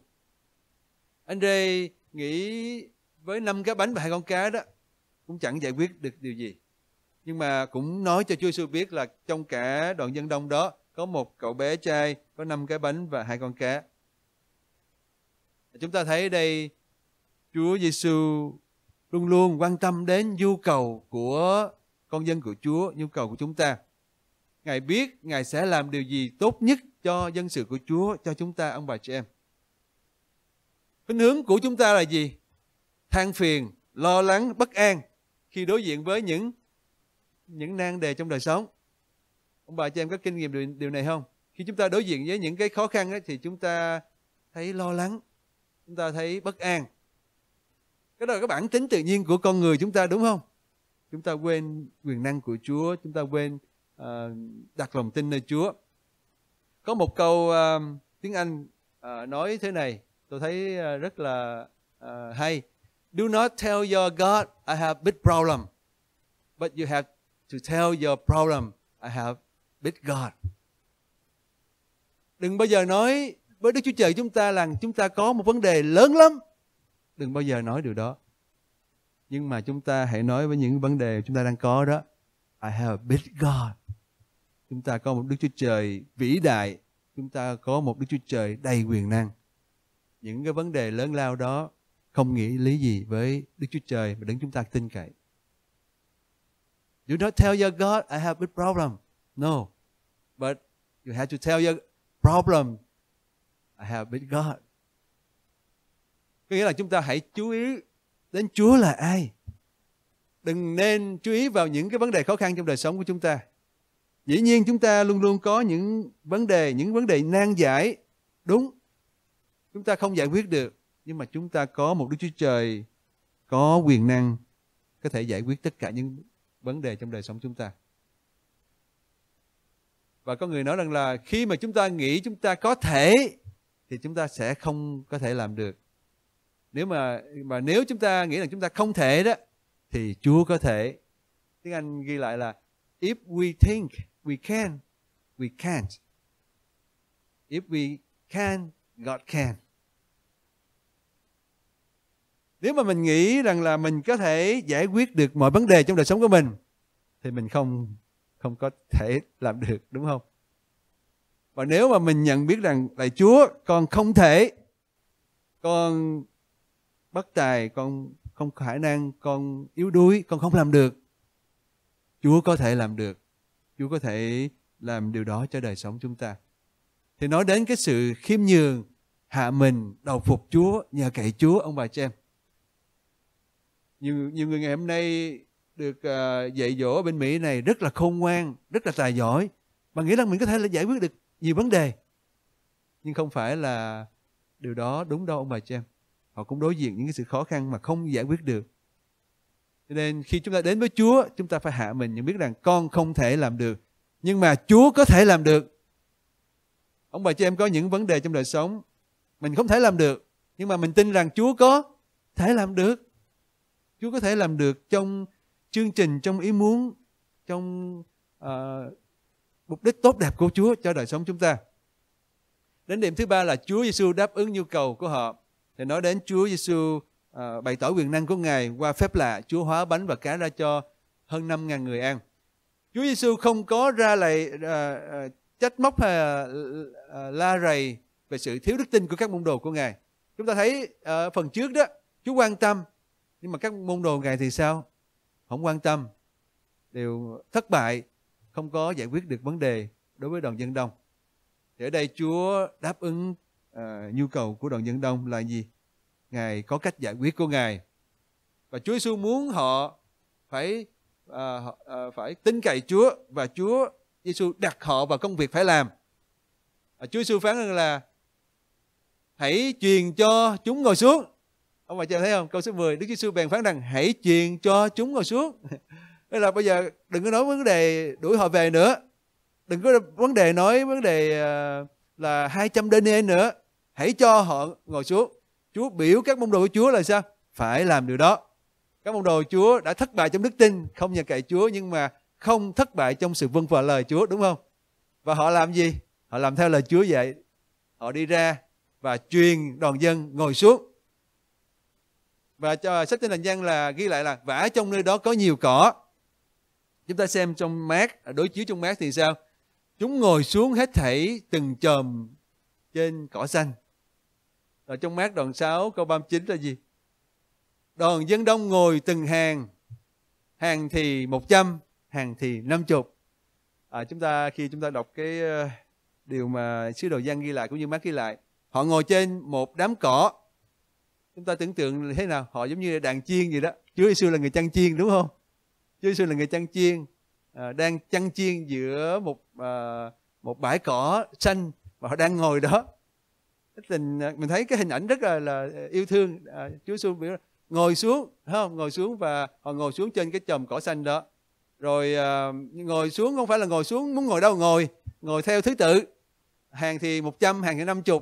A: anh rê nghĩ với năm cái bánh và hai con cá đó cũng chẳng giải quyết được điều gì nhưng mà cũng nói cho Chúa Jesus biết là trong cả đoàn dân đông đó có một cậu bé trai có năm cái bánh và hai con cá chúng ta thấy đây Chúa Giêsu luôn luôn quan tâm đến nhu cầu của con dân của Chúa nhu cầu của chúng ta Ngài biết Ngài sẽ làm điều gì tốt nhất cho dân sự của Chúa, cho chúng ta ông bà chị em. Khuynh hướng của chúng ta là gì? Than phiền, lo lắng, bất an khi đối diện với những những nan đề trong đời sống. Ông bà cho em có kinh nghiệm điều, điều này không? Khi chúng ta đối diện với những cái khó khăn đó, thì chúng ta thấy lo lắng, chúng ta thấy bất an. Cái đó là cái bản tính tự nhiên của con người chúng ta đúng không? Chúng ta quên quyền năng của Chúa, chúng ta quên uh, đặt lòng tin nơi Chúa. Có một câu uh, tiếng Anh uh, nói thế này, tôi thấy ờ, rất là uh, hay do not tell your God I have big problem but you have to tell your problem I have big God đừng bao giờ nói với Đức Chúa Trời chúng ta rằng chúng ta có một vấn đề lớn lắm đừng bao giờ nói điều đó nhưng mà chúng ta hãy nói với những vấn đề chúng ta đang có đó I have a big God chúng ta có một Đức Chúa Trời vĩ đại chúng ta có một Đức Chúa Trời đầy quyền năng những cái vấn đề lớn lao đó không nghĩ lý gì với Đức Chúa Trời mà đấng chúng ta tin cậy. You not tell your God I have a problem. No. But you have to tell your problem I have with God. Có nghĩa là chúng ta hãy chú ý đến Chúa là ai. Đừng nên chú ý vào những cái vấn đề khó khăn trong đời sống của chúng ta. Dĩ nhiên chúng ta luôn luôn có những vấn đề, những vấn đề nan giải. Đúng, chúng ta không giải quyết được nhưng mà chúng ta có một đức chúa trời có quyền năng có thể giải quyết tất cả những vấn đề trong đời sống chúng ta và có người nói rằng là khi mà chúng ta nghĩ chúng ta có thể thì chúng ta sẽ không có thể làm được nếu mà mà nếu chúng ta nghĩ rằng chúng ta không thể đó thì Chúa có thể tiếng Anh ghi lại là if we think we can we can't if we can God can nếu mà mình nghĩ rằng là mình có thể giải quyết được mọi vấn đề trong đời sống của mình thì mình không không có thể làm được đúng không và nếu mà mình nhận biết rằng lạy chúa con không thể con bất tài con không khả năng con yếu đuối con không làm được chúa có thể làm được chúa có thể làm điều đó cho đời sống chúng ta thì nói đến cái sự khiêm nhường hạ mình đầu phục chúa nhờ cậy chúa ông bà chị em nhiều nhiều người ngày hôm nay được uh, dạy dỗ ở bên Mỹ này rất là khôn ngoan, rất là tài giỏi. Mà nghĩ rằng mình có thể là giải quyết được nhiều vấn đề. Nhưng không phải là điều đó đúng đâu ông bà cha em. Họ cũng đối diện những cái sự khó khăn mà không giải quyết được. Cho nên khi chúng ta đến với Chúa, chúng ta phải hạ mình nhận biết rằng con không thể làm được. Nhưng mà Chúa có thể làm được. Ông bà cha em có những vấn đề trong đời sống mình không thể làm được. Nhưng mà mình tin rằng Chúa có thể làm được Chúa có thể làm được trong chương trình, trong ý muốn, trong uh, mục đích tốt đẹp của Chúa cho đời sống chúng ta. Đến điểm thứ ba là Chúa Giêsu đáp ứng nhu cầu của họ. Thì nói đến Chúa Giêsu uh, ờ, bày tỏ quyền năng của Ngài qua phép lạ, Chúa hóa bánh và cá ra cho hơn 5.000 người ăn. Chúa Giêsu không có ra lại uh, ờ, trách móc hay uh, la rầy về sự thiếu đức tin của các môn đồ của Ngài. Chúng ta thấy uh, phần trước đó, Chúa quan tâm nhưng mà các môn đồ ngài thì sao không quan tâm đều thất bại không có giải quyết được vấn đề đối với đoàn dân đông thì ở đây chúa đáp ứng à, nhu cầu của đoàn dân đông là gì ngài có cách giải quyết của ngài và chúa giêsu muốn họ phải à, à, phải tin cậy chúa và chúa giêsu đặt họ vào công việc phải làm à, chúa giêsu phán rằng là hãy truyền cho chúng ngồi xuống ông bà chị thấy không câu số 10 đức giêsu bèn phán rằng hãy truyền cho chúng ngồi xuống Thế là bây giờ đừng có nói vấn đề đuổi họ về nữa đừng có vấn đề nói vấn đề ờ, là 200 đên nữa hãy cho họ ngồi xuống chúa biểu các môn đồ của chúa là sao phải làm điều đó các môn đồ chúa đã thất bại trong đức tin không nhận cậy chúa nhưng mà không thất bại trong sự vâng vào lời chúa đúng không và họ làm gì họ làm theo lời chúa vậy họ đi ra và truyền đoàn dân ngồi xuống và cho, ờ, sách trên lành gian là ghi lại là vả trong nơi đó có nhiều cỏ chúng ta xem trong mát à, đối chiếu trong mát thì sao chúng ngồi xuống hết thảy từng chòm trên cỏ xanh ở trong mát đoạn 6 câu 39 là gì đoàn dân đông ngồi từng hàng hàng thì 100 hàng thì 50 à, chúng ta khi chúng ta đọc cái ờ, điều mà sứ đồ gian ghi lại cũng như mát ghi lại họ ngồi trên một đám cỏ chúng ta tưởng tượng thế nào họ giống như đàn chiên gì đó Chúa Giêsu là người chăn chiên đúng không Chúa Giêsu là người chăn chiên à, đang chăn chiên giữa một à, một bãi cỏ xanh và họ đang ngồi đó tình à, mình thấy cái hình ảnh rất là, là yêu thương Chúa Giêsu ngồi xuống không ngồi xuống và họ ngồi xuống trên cái chòm cỏ xanh đó rồi ngồi xuống không phải là ngồi xuống muốn ngồi đâu ngồi ngồi theo thứ tự hàng thì 100, hàng thì 50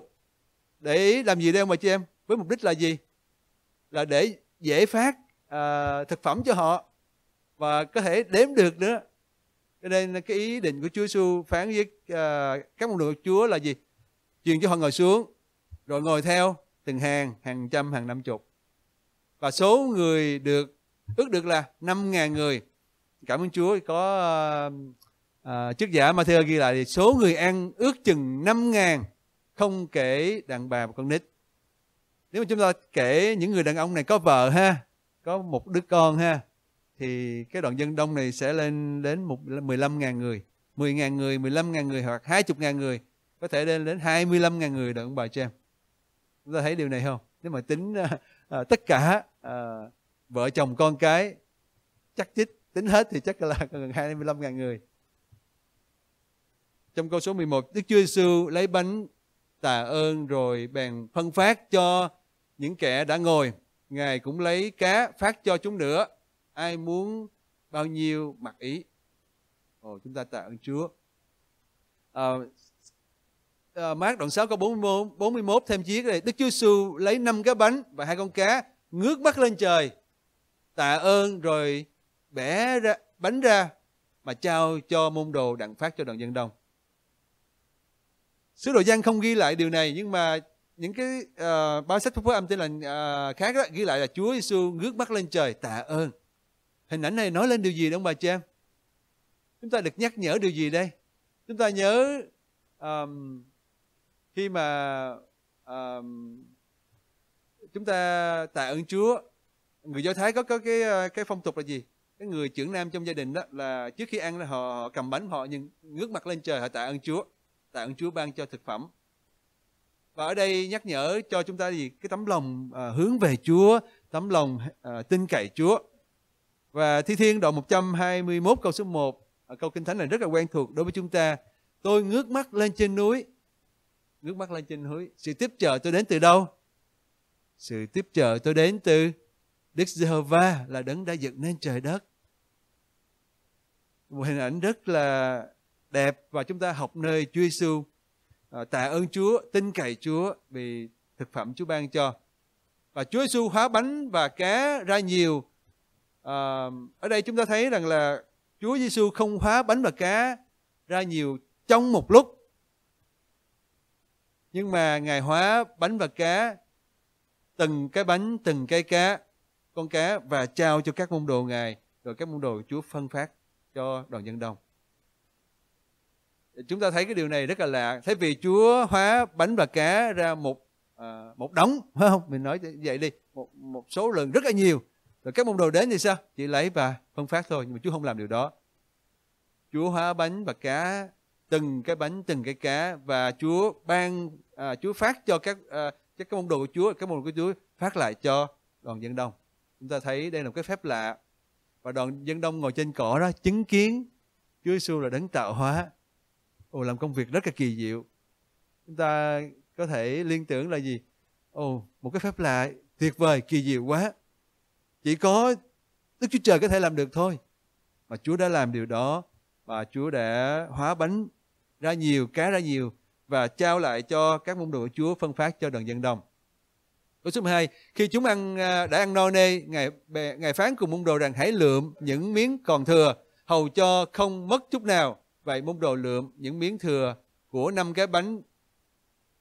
A: để làm gì đâu mà chị em với mục đích là gì là để dễ phát à, thực phẩm cho họ và có thể đếm được nữa cho nên cái ý định của Chúa Giêsu phán với à, các môn đồ Chúa là gì truyền cho họ ngồi xuống rồi ngồi theo từng hàng hàng trăm hàng năm chục và số người được ước được là năm ngàn người cảm ơn Chúa có à, à, chức giả Matthew ghi lại thì số người ăn ước chừng năm ngàn không kể đàn bà và con nít nếu mà chúng ta kể những người đàn ông này có vợ ha có một đứa con ha thì cái đoạn dân đông này sẽ lên đến một 15 ngàn người 10 ngàn người 15 ngàn người hoặc 20 ngàn người có thể lên đến 25.000 người đàn ông bà cho em chúng ta thấy điều này không nếu mà tính à, à, tất cả à, vợ chồng con cái chắc chích tính hết thì chắc là gần 25 ngàn người trong câu số 11 Đức Chúa Giêsu lấy bánh tạ ơn rồi bèn phân phát cho những kẻ đã ngồi ngài cũng lấy cá phát cho chúng nữa ai muốn bao nhiêu mặc ý Ồ, chúng ta tạ ơn Chúa à, à, Mát đoạn 6 câu 41, 41 thêm chiếc này Đức Chúa Giêsu lấy năm cái bánh và hai con cá ngước mắt lên trời tạ ơn rồi bẻ ra, bánh ra mà trao cho môn đồ đặng phát cho đoàn dân đông Sứ đồ Giăng không ghi lại điều này nhưng mà những cái uh, ờ, báo sách phúc âm tin lành uh, ờ, khác đó ghi lại là Chúa Giêsu ngước mắt lên trời tạ ơn. Hình ảnh này nói lên điều gì đó ông bà chị em? Chúng ta được nhắc nhở điều gì đây? Chúng ta nhớ um, khi mà um, chúng ta tạ ơn Chúa, người Do Thái có có cái ờ, cái phong tục là gì? Cái người trưởng nam trong gia đình đó là trước khi ăn họ, họ cầm bánh họ nhưng ngước mặt lên trời họ tạ ơn Chúa, tạ ơn Chúa ban cho thực phẩm và ở đây nhắc nhở cho chúng ta gì cái tấm lòng à, hướng về Chúa tấm lòng à, tin cậy Chúa và thi thiên đoạn 121 câu số 1 à, câu kinh thánh này rất là quen thuộc đối với chúng ta tôi ngước mắt lên trên núi ngước mắt lên trên núi sự tiếp trợ tôi đến từ đâu sự tiếp trợ tôi đến từ Đức Giê-hô-va là đấng đã dựng nên trời đất một hình ảnh rất là đẹp và chúng ta học nơi Chúa Giêsu Ờ, tạ ơn Chúa, tin cậy Chúa vì thực phẩm Chúa ban cho. Và Chúa Giêsu hóa bánh và cá ra nhiều. À, ở đây chúng ta thấy rằng là Chúa Giêsu không hóa bánh và cá ra nhiều trong một lúc. Nhưng mà Ngài hóa bánh và cá từng cái bánh, từng cái cá, con cá và trao cho các môn đồ Ngài. Rồi các môn đồ Chúa phân phát cho đoàn dân đông chúng ta thấy cái điều này rất là lạ thế vì chúa hóa bánh và cá ra một à, một đống phải không mình nói vậy đi một một số lần rất là nhiều rồi các môn đồ đến thì sao chỉ lấy và phân phát thôi nhưng mà chúa không làm điều đó chúa hóa bánh và cá từng cái bánh từng cái cá và chúa ban à, chúa phát cho các à, các môn đồ của chúa các môn đồ của chúa phát lại cho đoàn dân đông chúng ta thấy đây là một cái phép lạ và đoàn dân đông ngồi trên cỏ đó chứng kiến chúa giêsu là đấng tạo hóa ồ làm công việc rất là kỳ diệu chúng ta có thể liên tưởng là gì ồ một cái phép lạ tuyệt vời kỳ diệu quá chỉ có đức chúa trời có thể làm được thôi mà chúa đã làm điều đó và chúa đã hóa bánh ra nhiều cá ra nhiều và trao lại cho các môn đồ của chúa phân phát cho đoàn dân đồng. Câu số 2, khi chúng ăn à, đã ăn no nê, ngài ngài phán cùng môn đồ rằng hãy lượm những miếng còn thừa, hầu cho không mất chút nào. Vậy môn đồ lượm những miếng thừa của năm cái bánh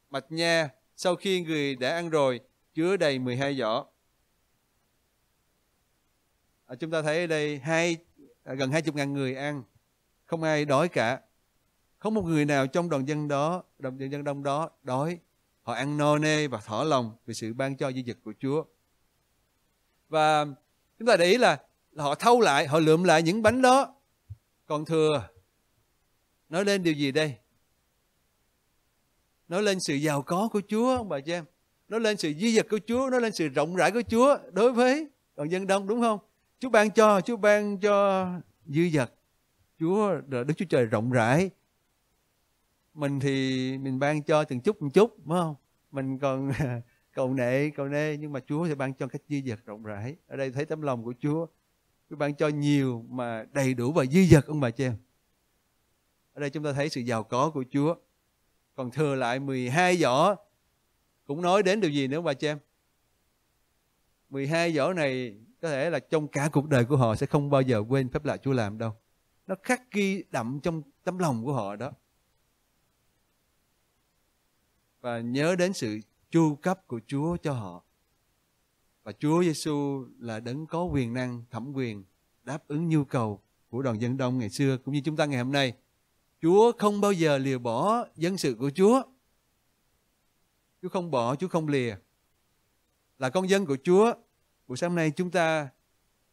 A: mạch nha sau khi người đã ăn rồi chứa đầy 12 giỏ. À, chúng ta thấy ở đây hai à, gần 20 ngàn người ăn, không ai đói cả. Không một người nào trong đoàn dân đó, đoàn dân dân đông đó đói. Họ ăn no nê và thỏa lòng vì sự ban cho di vật của Chúa. Và chúng ta để ý là, là họ thâu lại, họ lượm lại những bánh đó còn thừa nói lên điều gì đây nói lên sự giàu có của Chúa ông bà chị em nói lên sự di vật của Chúa nói lên sự rộng rãi của Chúa đối với toàn dân đông đúng không Chúa ban cho Chúa ban cho dư vật Chúa Đức Chúa Trời rộng rãi mình thì mình ban cho từng chút một chút đúng không mình còn cầu nệ cầu nê nhưng mà Chúa thì ban cho cách dư dật rộng rãi ở đây thấy tấm lòng của Chúa Chúa ban cho nhiều mà đầy đủ và dư dật ông bà chị em ở đây chúng ta thấy sự giàu có của Chúa. Còn thừa lại 12 giỏ cũng nói đến điều gì nữa bà chị em? 12 giỏ này có thể là trong cả cuộc đời của họ sẽ không bao giờ quên phép lạ Chúa làm đâu. Nó khắc ghi đậm trong tấm lòng của họ đó. Và nhớ đến sự chu cấp của Chúa cho họ. Và Chúa Giêsu là đấng có quyền năng, thẩm quyền đáp ứng nhu cầu của đoàn dân đông ngày xưa cũng như chúng ta ngày hôm nay. Chúa không bao giờ lìa bỏ dân sự của Chúa. Chúa không bỏ, Chúa không lìa. Là con dân của Chúa, buổi sáng nay chúng ta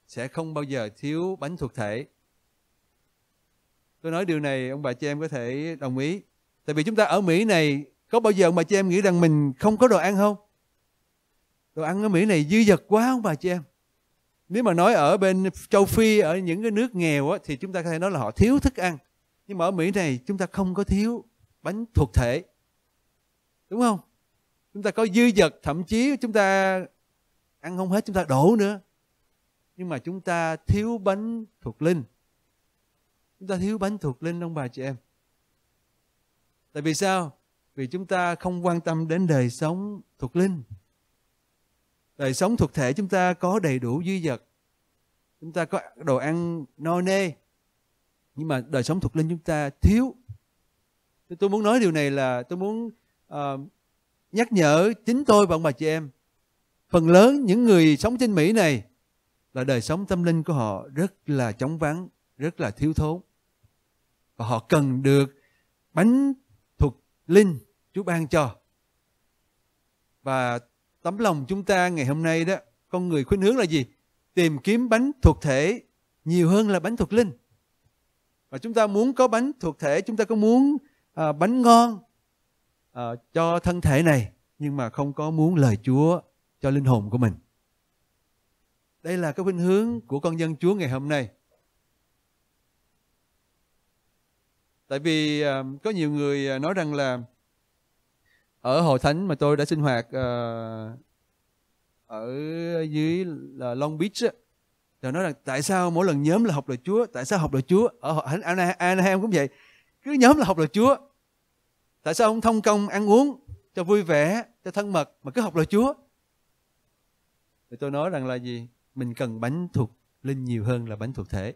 A: sẽ không bao giờ thiếu bánh thuộc thể. Tôi nói điều này ông bà chị em có thể đồng ý. Tại vì chúng ta ở Mỹ này có bao giờ ông bà chị em nghĩ rằng mình không có đồ ăn không? Đồ ăn ở Mỹ này dư dật quá ông bà chị em. Nếu mà nói ở bên châu Phi, ở những cái nước nghèo á, thì chúng ta có thể nói là họ thiếu thức ăn nhưng mà ở mỹ này chúng ta không có thiếu bánh thuộc thể đúng không chúng ta có dư dật thậm chí chúng ta ăn không hết chúng ta đổ nữa nhưng mà chúng ta thiếu bánh thuộc linh chúng ta thiếu bánh thuộc linh ông bà chị em tại vì sao vì chúng ta không quan tâm đến đời sống thuộc linh đời sống thuộc thể chúng ta có đầy đủ dư dật chúng ta có đồ ăn no nê nhưng mà đời sống thuộc linh chúng ta thiếu tôi muốn nói điều này là tôi muốn uh, nhắc nhở chính tôi và ông bà chị em phần lớn những người sống trên mỹ này là đời sống tâm linh của họ rất là chóng vắng rất là thiếu thốn và họ cần được bánh thuộc linh chúa ban cho và tấm lòng chúng ta ngày hôm nay đó con người khuyên hướng là gì tìm kiếm bánh thuộc thể nhiều hơn là bánh thuộc linh và chúng ta muốn có bánh thuộc thể chúng ta có muốn à, bánh ngon à, cho thân thể này nhưng mà không có muốn lời Chúa cho linh hồn của mình đây là cái khuynh hướng của con dân Chúa ngày hôm nay tại vì à, có nhiều người à, nói rằng là ở hội thánh mà tôi đã sinh hoạt à, ở dưới là Long Beach á, rồi nói rằng tại sao mỗi lần nhóm là học lời Chúa tại sao học lời Chúa ở Anaheim cũng vậy cứ nhóm là học lời Chúa tại sao không thông công ăn uống cho vui vẻ cho thân mật mà cứ học lời Chúa thì tôi nói rằng là gì mình cần bánh thuộc linh nhiều hơn là bánh thuộc thể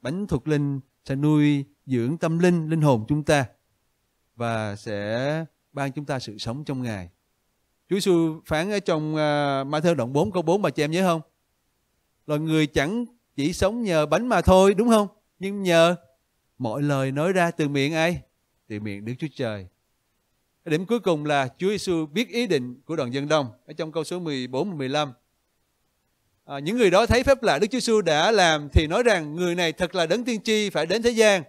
A: bánh thuộc linh sẽ nuôi dưỡng tâm linh linh hồn chúng ta và sẽ ban chúng ta sự sống trong Ngài. Chúa Giêsu phán ở trong uh, Ma-thơ đoạn 4 câu 4 bà chị em nhớ không? Loài người chẳng chỉ sống nhờ bánh mà thôi đúng không? Nhưng nhờ mọi lời nói ra từ miệng ai? Từ miệng Đức Chúa Trời. điểm cuối cùng là Chúa Giêsu biết ý định của đoàn dân đông ở trong câu số 14 và 15. À, những người đó thấy phép lạ Đức Chúa Giêsu đã làm thì nói rằng người này thật là đấng tiên tri phải đến thế gian.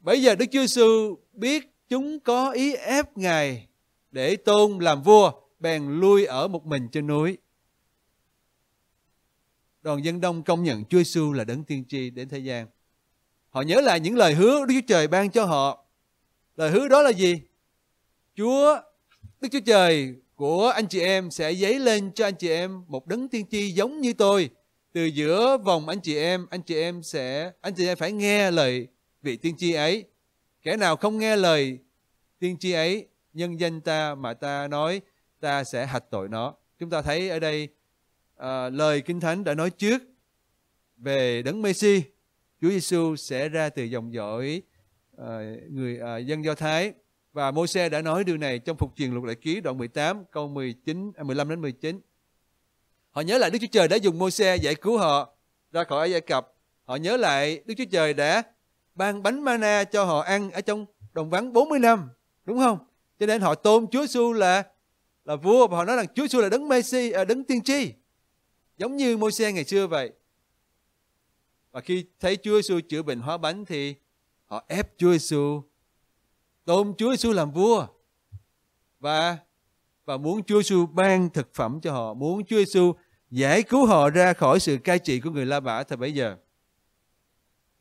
A: Bây giờ Đức Chúa Giêsu biết chúng có ý ép Ngài để tôn làm vua, bèn lui ở một mình trên núi đoàn dân đông công nhận Chúa Giêsu là đấng tiên tri đến thế gian. Họ nhớ lại những lời hứa Đức Chúa Trời ban cho họ. Lời hứa đó là gì? Chúa, Đức Chúa Trời của anh chị em sẽ dấy lên cho anh chị em một đấng tiên tri giống như tôi. Từ giữa vòng anh chị em, anh chị em sẽ anh chị em phải nghe lời vị tiên tri ấy. Kẻ nào không nghe lời tiên tri ấy, nhân danh ta mà ta nói, ta sẽ hạch tội nó. Chúng ta thấy ở đây à, lời Kinh Thánh đã nói trước về Đấng Messi, Chúa Giêsu sẽ ra từ dòng dõi à, người à, dân Do Thái và Môi-se đã nói điều này trong phục truyền luật lệ ký đoạn 18 câu 19 à, 15 đến 19. Họ nhớ lại Đức Chúa Trời đã dùng Môi-se giải cứu họ ra khỏi Ai Cập. Họ nhớ lại Đức Chúa Trời đã ban bánh mana cho họ ăn ở trong đồng vắng 40 năm, đúng không? Cho nên họ tôn Chúa Giêsu là là vua và họ nói rằng Chúa Giêsu là đấng Messi, à, đấng tiên tri. Giống như môi xe ngày xưa vậy. Và khi thấy Chúa Giêsu chữa bệnh hóa bánh thì họ ép Chúa Giêsu tôn Chúa Giêsu làm vua và và muốn Chúa Giêsu ban thực phẩm cho họ, muốn Chúa Giêsu giải cứu họ ra khỏi sự cai trị của người La Mã thời bấy giờ.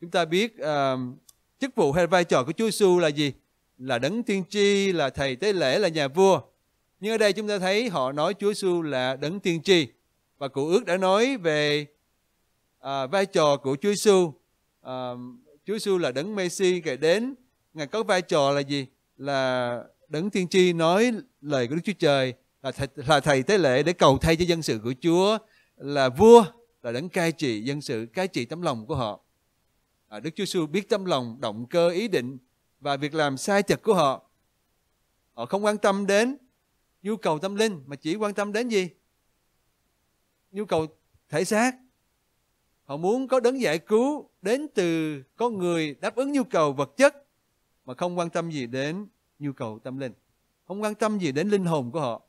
A: Chúng ta biết uh, chức vụ hay vai trò của Chúa Giêsu là gì? Là đấng tiên tri, là thầy tế lễ, là nhà vua. Nhưng ở đây chúng ta thấy họ nói Chúa Giêsu là đấng tiên tri và cụ ước đã nói về à, vai trò của Chúa Giêsu. À, Chúa Giêsu là đấng Messi kể đến ngài có vai trò là gì? Là đấng tiên tri nói lời của Đức Chúa Trời là thầy, là thầy tế lễ để cầu thay cho dân sự của Chúa là vua là đấng cai trị dân sự cai trị tấm lòng của họ. À, Đức Chúa Giêsu biết tấm lòng động cơ ý định và việc làm sai chật của họ. Họ không quan tâm đến nhu cầu tâm linh mà chỉ quan tâm đến gì? nhu cầu thể xác họ muốn có đấng giải cứu đến từ con người đáp ứng nhu cầu vật chất mà không quan tâm gì đến nhu cầu tâm linh không quan tâm gì đến linh hồn của họ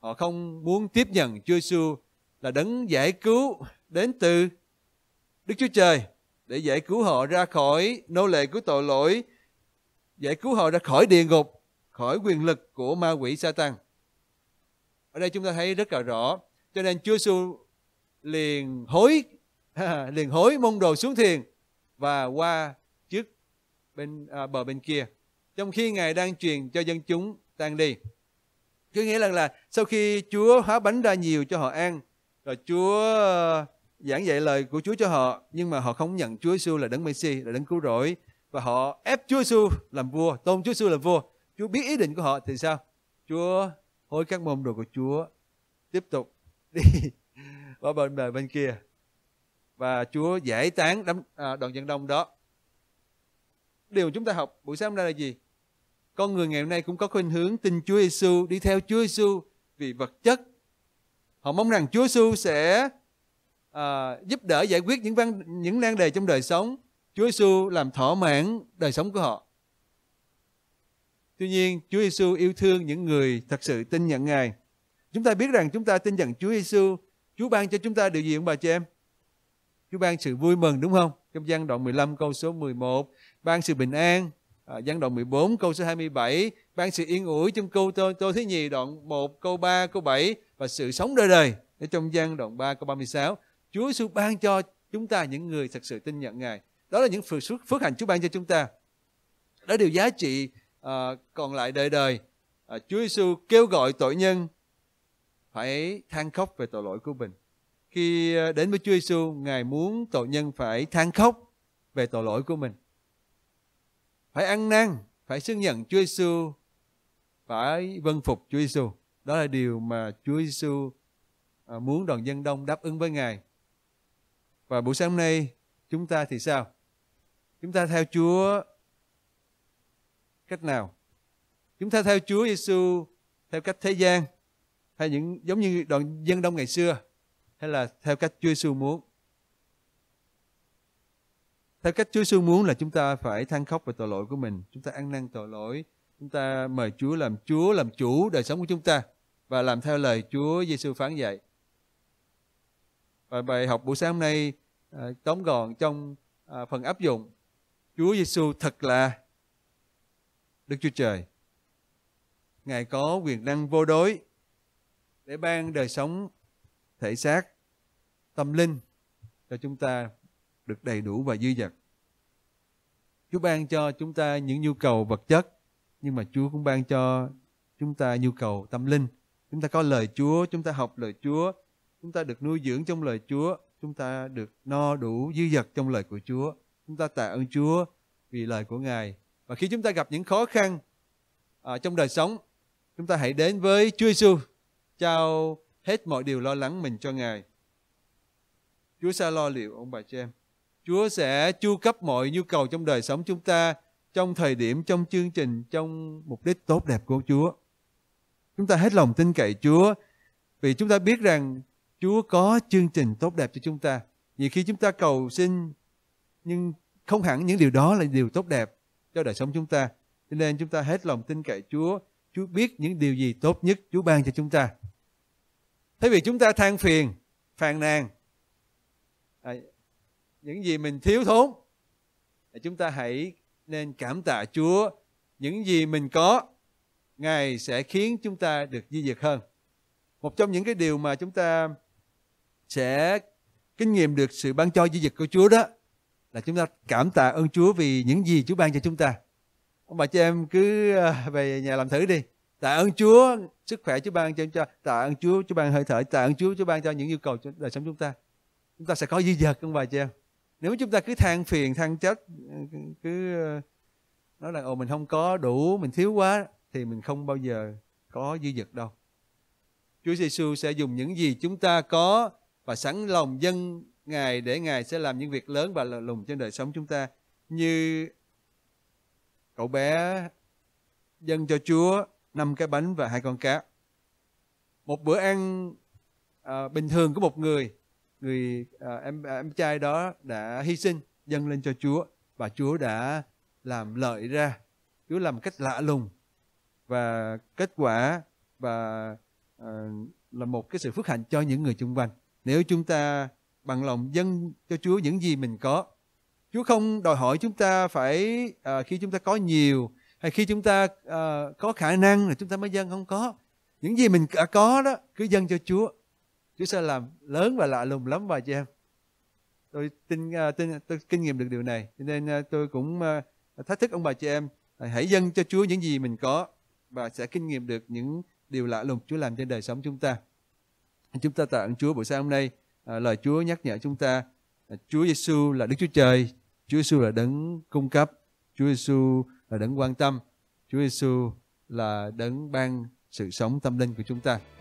A: họ không muốn tiếp nhận Chúa Giêsu là đấng giải cứu đến từ Đức Chúa Trời để giải cứu họ ra khỏi nô lệ của tội lỗi giải cứu họ ra khỏi địa ngục khỏi quyền lực của ma quỷ sa tăng ở đây chúng ta thấy rất là rõ cho nên Chúa Giêsu liền hối liền hối môn đồ xuống thuyền và qua trước bên à, bờ bên kia trong khi ngài đang truyền cho dân chúng tan đi có nghĩa là là sau khi Chúa hóa bánh ra nhiều cho họ ăn rồi Chúa ờ, giảng dạy lời của Chúa cho họ nhưng mà họ không nhận Chúa Giêsu là đấng Messi là đấng cứu rỗi và họ ép Chúa Giêsu làm vua tôn Chúa Giêsu làm vua Chúa biết ý định của họ thì sao Chúa hối các môn đồ của Chúa tiếp tục đi qua bên bờ bên kia và Chúa giải tán đám à, đoàn dân đông đó. Điều chúng ta học buổi sáng hôm nay là gì? Con người ngày hôm nay cũng có khuynh hướng tin Chúa Giêsu, đi theo Chúa Giêsu vì vật chất. Họ mong rằng Chúa Giêsu sẽ à, giúp đỡ giải quyết những văn, những nan đề trong đời sống. Chúa Giêsu làm thỏa mãn đời sống của họ. Tuy nhiên, Chúa Giêsu yêu thương những người thật sự tin nhận Ngài. Chúng ta biết rằng chúng ta tin rằng Chúa Giêsu, Chúa ban cho chúng ta điều gì ông bà chị em? Chúa ban sự vui mừng đúng không? Trong gian đoạn 15 câu số 11, ban sự bình an, à, gian đoạn 14 câu số 27, ban sự yên ủi trong câu tôi tôi thứ nhì đoạn 1 câu 3 câu 7 và sự sống đời đời ở trong gian đoạn 3 câu 36. Chúa Giêsu ban cho chúng ta những người thật sự tin nhận Ngài. Đó là những phước, phước hạnh Chúa ban cho chúng ta. Đó là điều giá trị à, còn lại đời đời. À, Chúa Giêsu kêu gọi tội nhân phải than khóc về tội lỗi của mình. Khi ờ, đến với Chúa Giêsu, Ngài muốn tội nhân phải than khóc về tội lỗi của mình. Phải ăn năn, phải xưng nhận Chúa Giêsu, phải vâng phục Chúa Giêsu. Đó là điều mà Chúa Giêsu ờ, muốn đoàn dân đông đáp ứng với Ngài. Và buổi sáng hôm nay chúng ta thì sao? Chúng ta theo Chúa cách nào? Chúng ta theo Chúa Giêsu theo cách thế gian hay những giống như đoàn dân đông ngày xưa hay là theo cách Chúa Giêsu muốn theo cách Chúa Giêsu muốn là chúng ta phải than khóc về tội lỗi của mình chúng ta ăn năn tội lỗi chúng ta mời Chúa làm Chúa làm chủ đời sống của chúng ta và làm theo lời Chúa Giêsu phán dạy và bài học buổi sáng hôm nay à, tóm gọn trong à, phần áp dụng Chúa Giêsu thật là Đức Chúa Trời Ngài có quyền năng vô đối để ban đời sống thể xác, tâm linh cho chúng ta được đầy đủ và dư dật. Chúa ban cho chúng ta những nhu cầu vật chất, nhưng mà Chúa cũng ban cho chúng ta nhu cầu tâm linh. Chúng ta có lời Chúa, chúng ta học lời Chúa, chúng ta được nuôi dưỡng trong lời Chúa, chúng ta được no đủ dư dật trong lời của Chúa. Chúng ta tạ ơn Chúa vì lời của Ngài. Và khi chúng ta gặp những khó khăn ở à, trong đời sống, chúng ta hãy đến với Chúa Jesus trao hết mọi điều lo lắng mình cho Ngài. Chúa sẽ lo liệu ông bà chị em. Chúa sẽ chu cấp mọi nhu cầu trong đời sống chúng ta trong thời điểm, trong chương trình, trong mục đích tốt đẹp của Chúa. Chúng ta hết lòng tin cậy Chúa vì chúng ta biết rằng Chúa có chương trình tốt đẹp cho chúng ta. Vì khi chúng ta cầu xin nhưng không hẳn những điều đó là điều tốt đẹp cho đời sống chúng ta. Cho nên chúng ta hết lòng tin cậy Chúa Chúa biết những điều gì tốt nhất Chúa ban cho chúng ta. Thế vì chúng ta than phiền, phàn nàn, à, những gì mình thiếu thốn, à, chúng ta hãy nên cảm tạ Chúa những gì mình có Ngài sẽ khiến chúng ta được di dật hơn. Một trong những cái điều mà chúng ta sẽ kinh nghiệm được sự ban cho di dật của Chúa đó là chúng ta cảm tạ ơn Chúa vì những gì Chúa ban cho chúng ta ông bà chị em cứ ờ, về nhà làm thử đi tạ ơn chúa sức khỏe chúa ban cho chúng ta tạ ơn chúa chúa ban hơi thở tạ ơn chúa chúa ban cho những yêu cầu cho đời sống chúng ta chúng ta sẽ có dư dật ông bà cho. em nếu chúng ta cứ than phiền than chết, cứ ờ, nói là ồ mình không có đủ mình thiếu quá thì mình không bao giờ có dư dật đâu chúa giêsu sẽ dùng những gì chúng ta có và sẵn lòng dân ngài để ngài sẽ làm những việc lớn và lùng trên đời sống chúng ta như cậu bé dâng cho Chúa năm cái bánh và hai con cá. Một bữa ăn à, bình thường của một người, người à, em à, em trai đó đã hy sinh dâng lên cho Chúa và Chúa đã làm lợi ra. Chúa làm cách lạ lùng và kết quả và à, là một cái sự phước hạnh cho những người xung quanh. Nếu chúng ta bằng lòng dâng cho Chúa những gì mình có Chúa không đòi hỏi chúng ta phải à, khi chúng ta có nhiều hay khi chúng ta à, có khả năng là chúng ta mới dâng không có. Những gì mình đã có đó cứ dâng cho Chúa. Chúa sẽ làm lớn và lạ lùng lắm bà chị em. Tôi tin, à, tin tôi kinh nghiệm được điều này cho nên à, tôi cũng à, thách thức ông bà chị em à, hãy dâng cho Chúa những gì mình có và sẽ kinh nghiệm được những điều lạ lùng Chúa làm trên đời sống chúng ta. Chúng ta tạ ơn Chúa buổi sáng hôm nay, à, lời Chúa nhắc nhở chúng ta Chúa Giêsu là Đức Chúa Trời Chúa Giêsu là đấng cung cấp, Chúa Giêsu là đấng quan tâm, Chúa Giêsu là đấng ban sự sống tâm linh của chúng ta.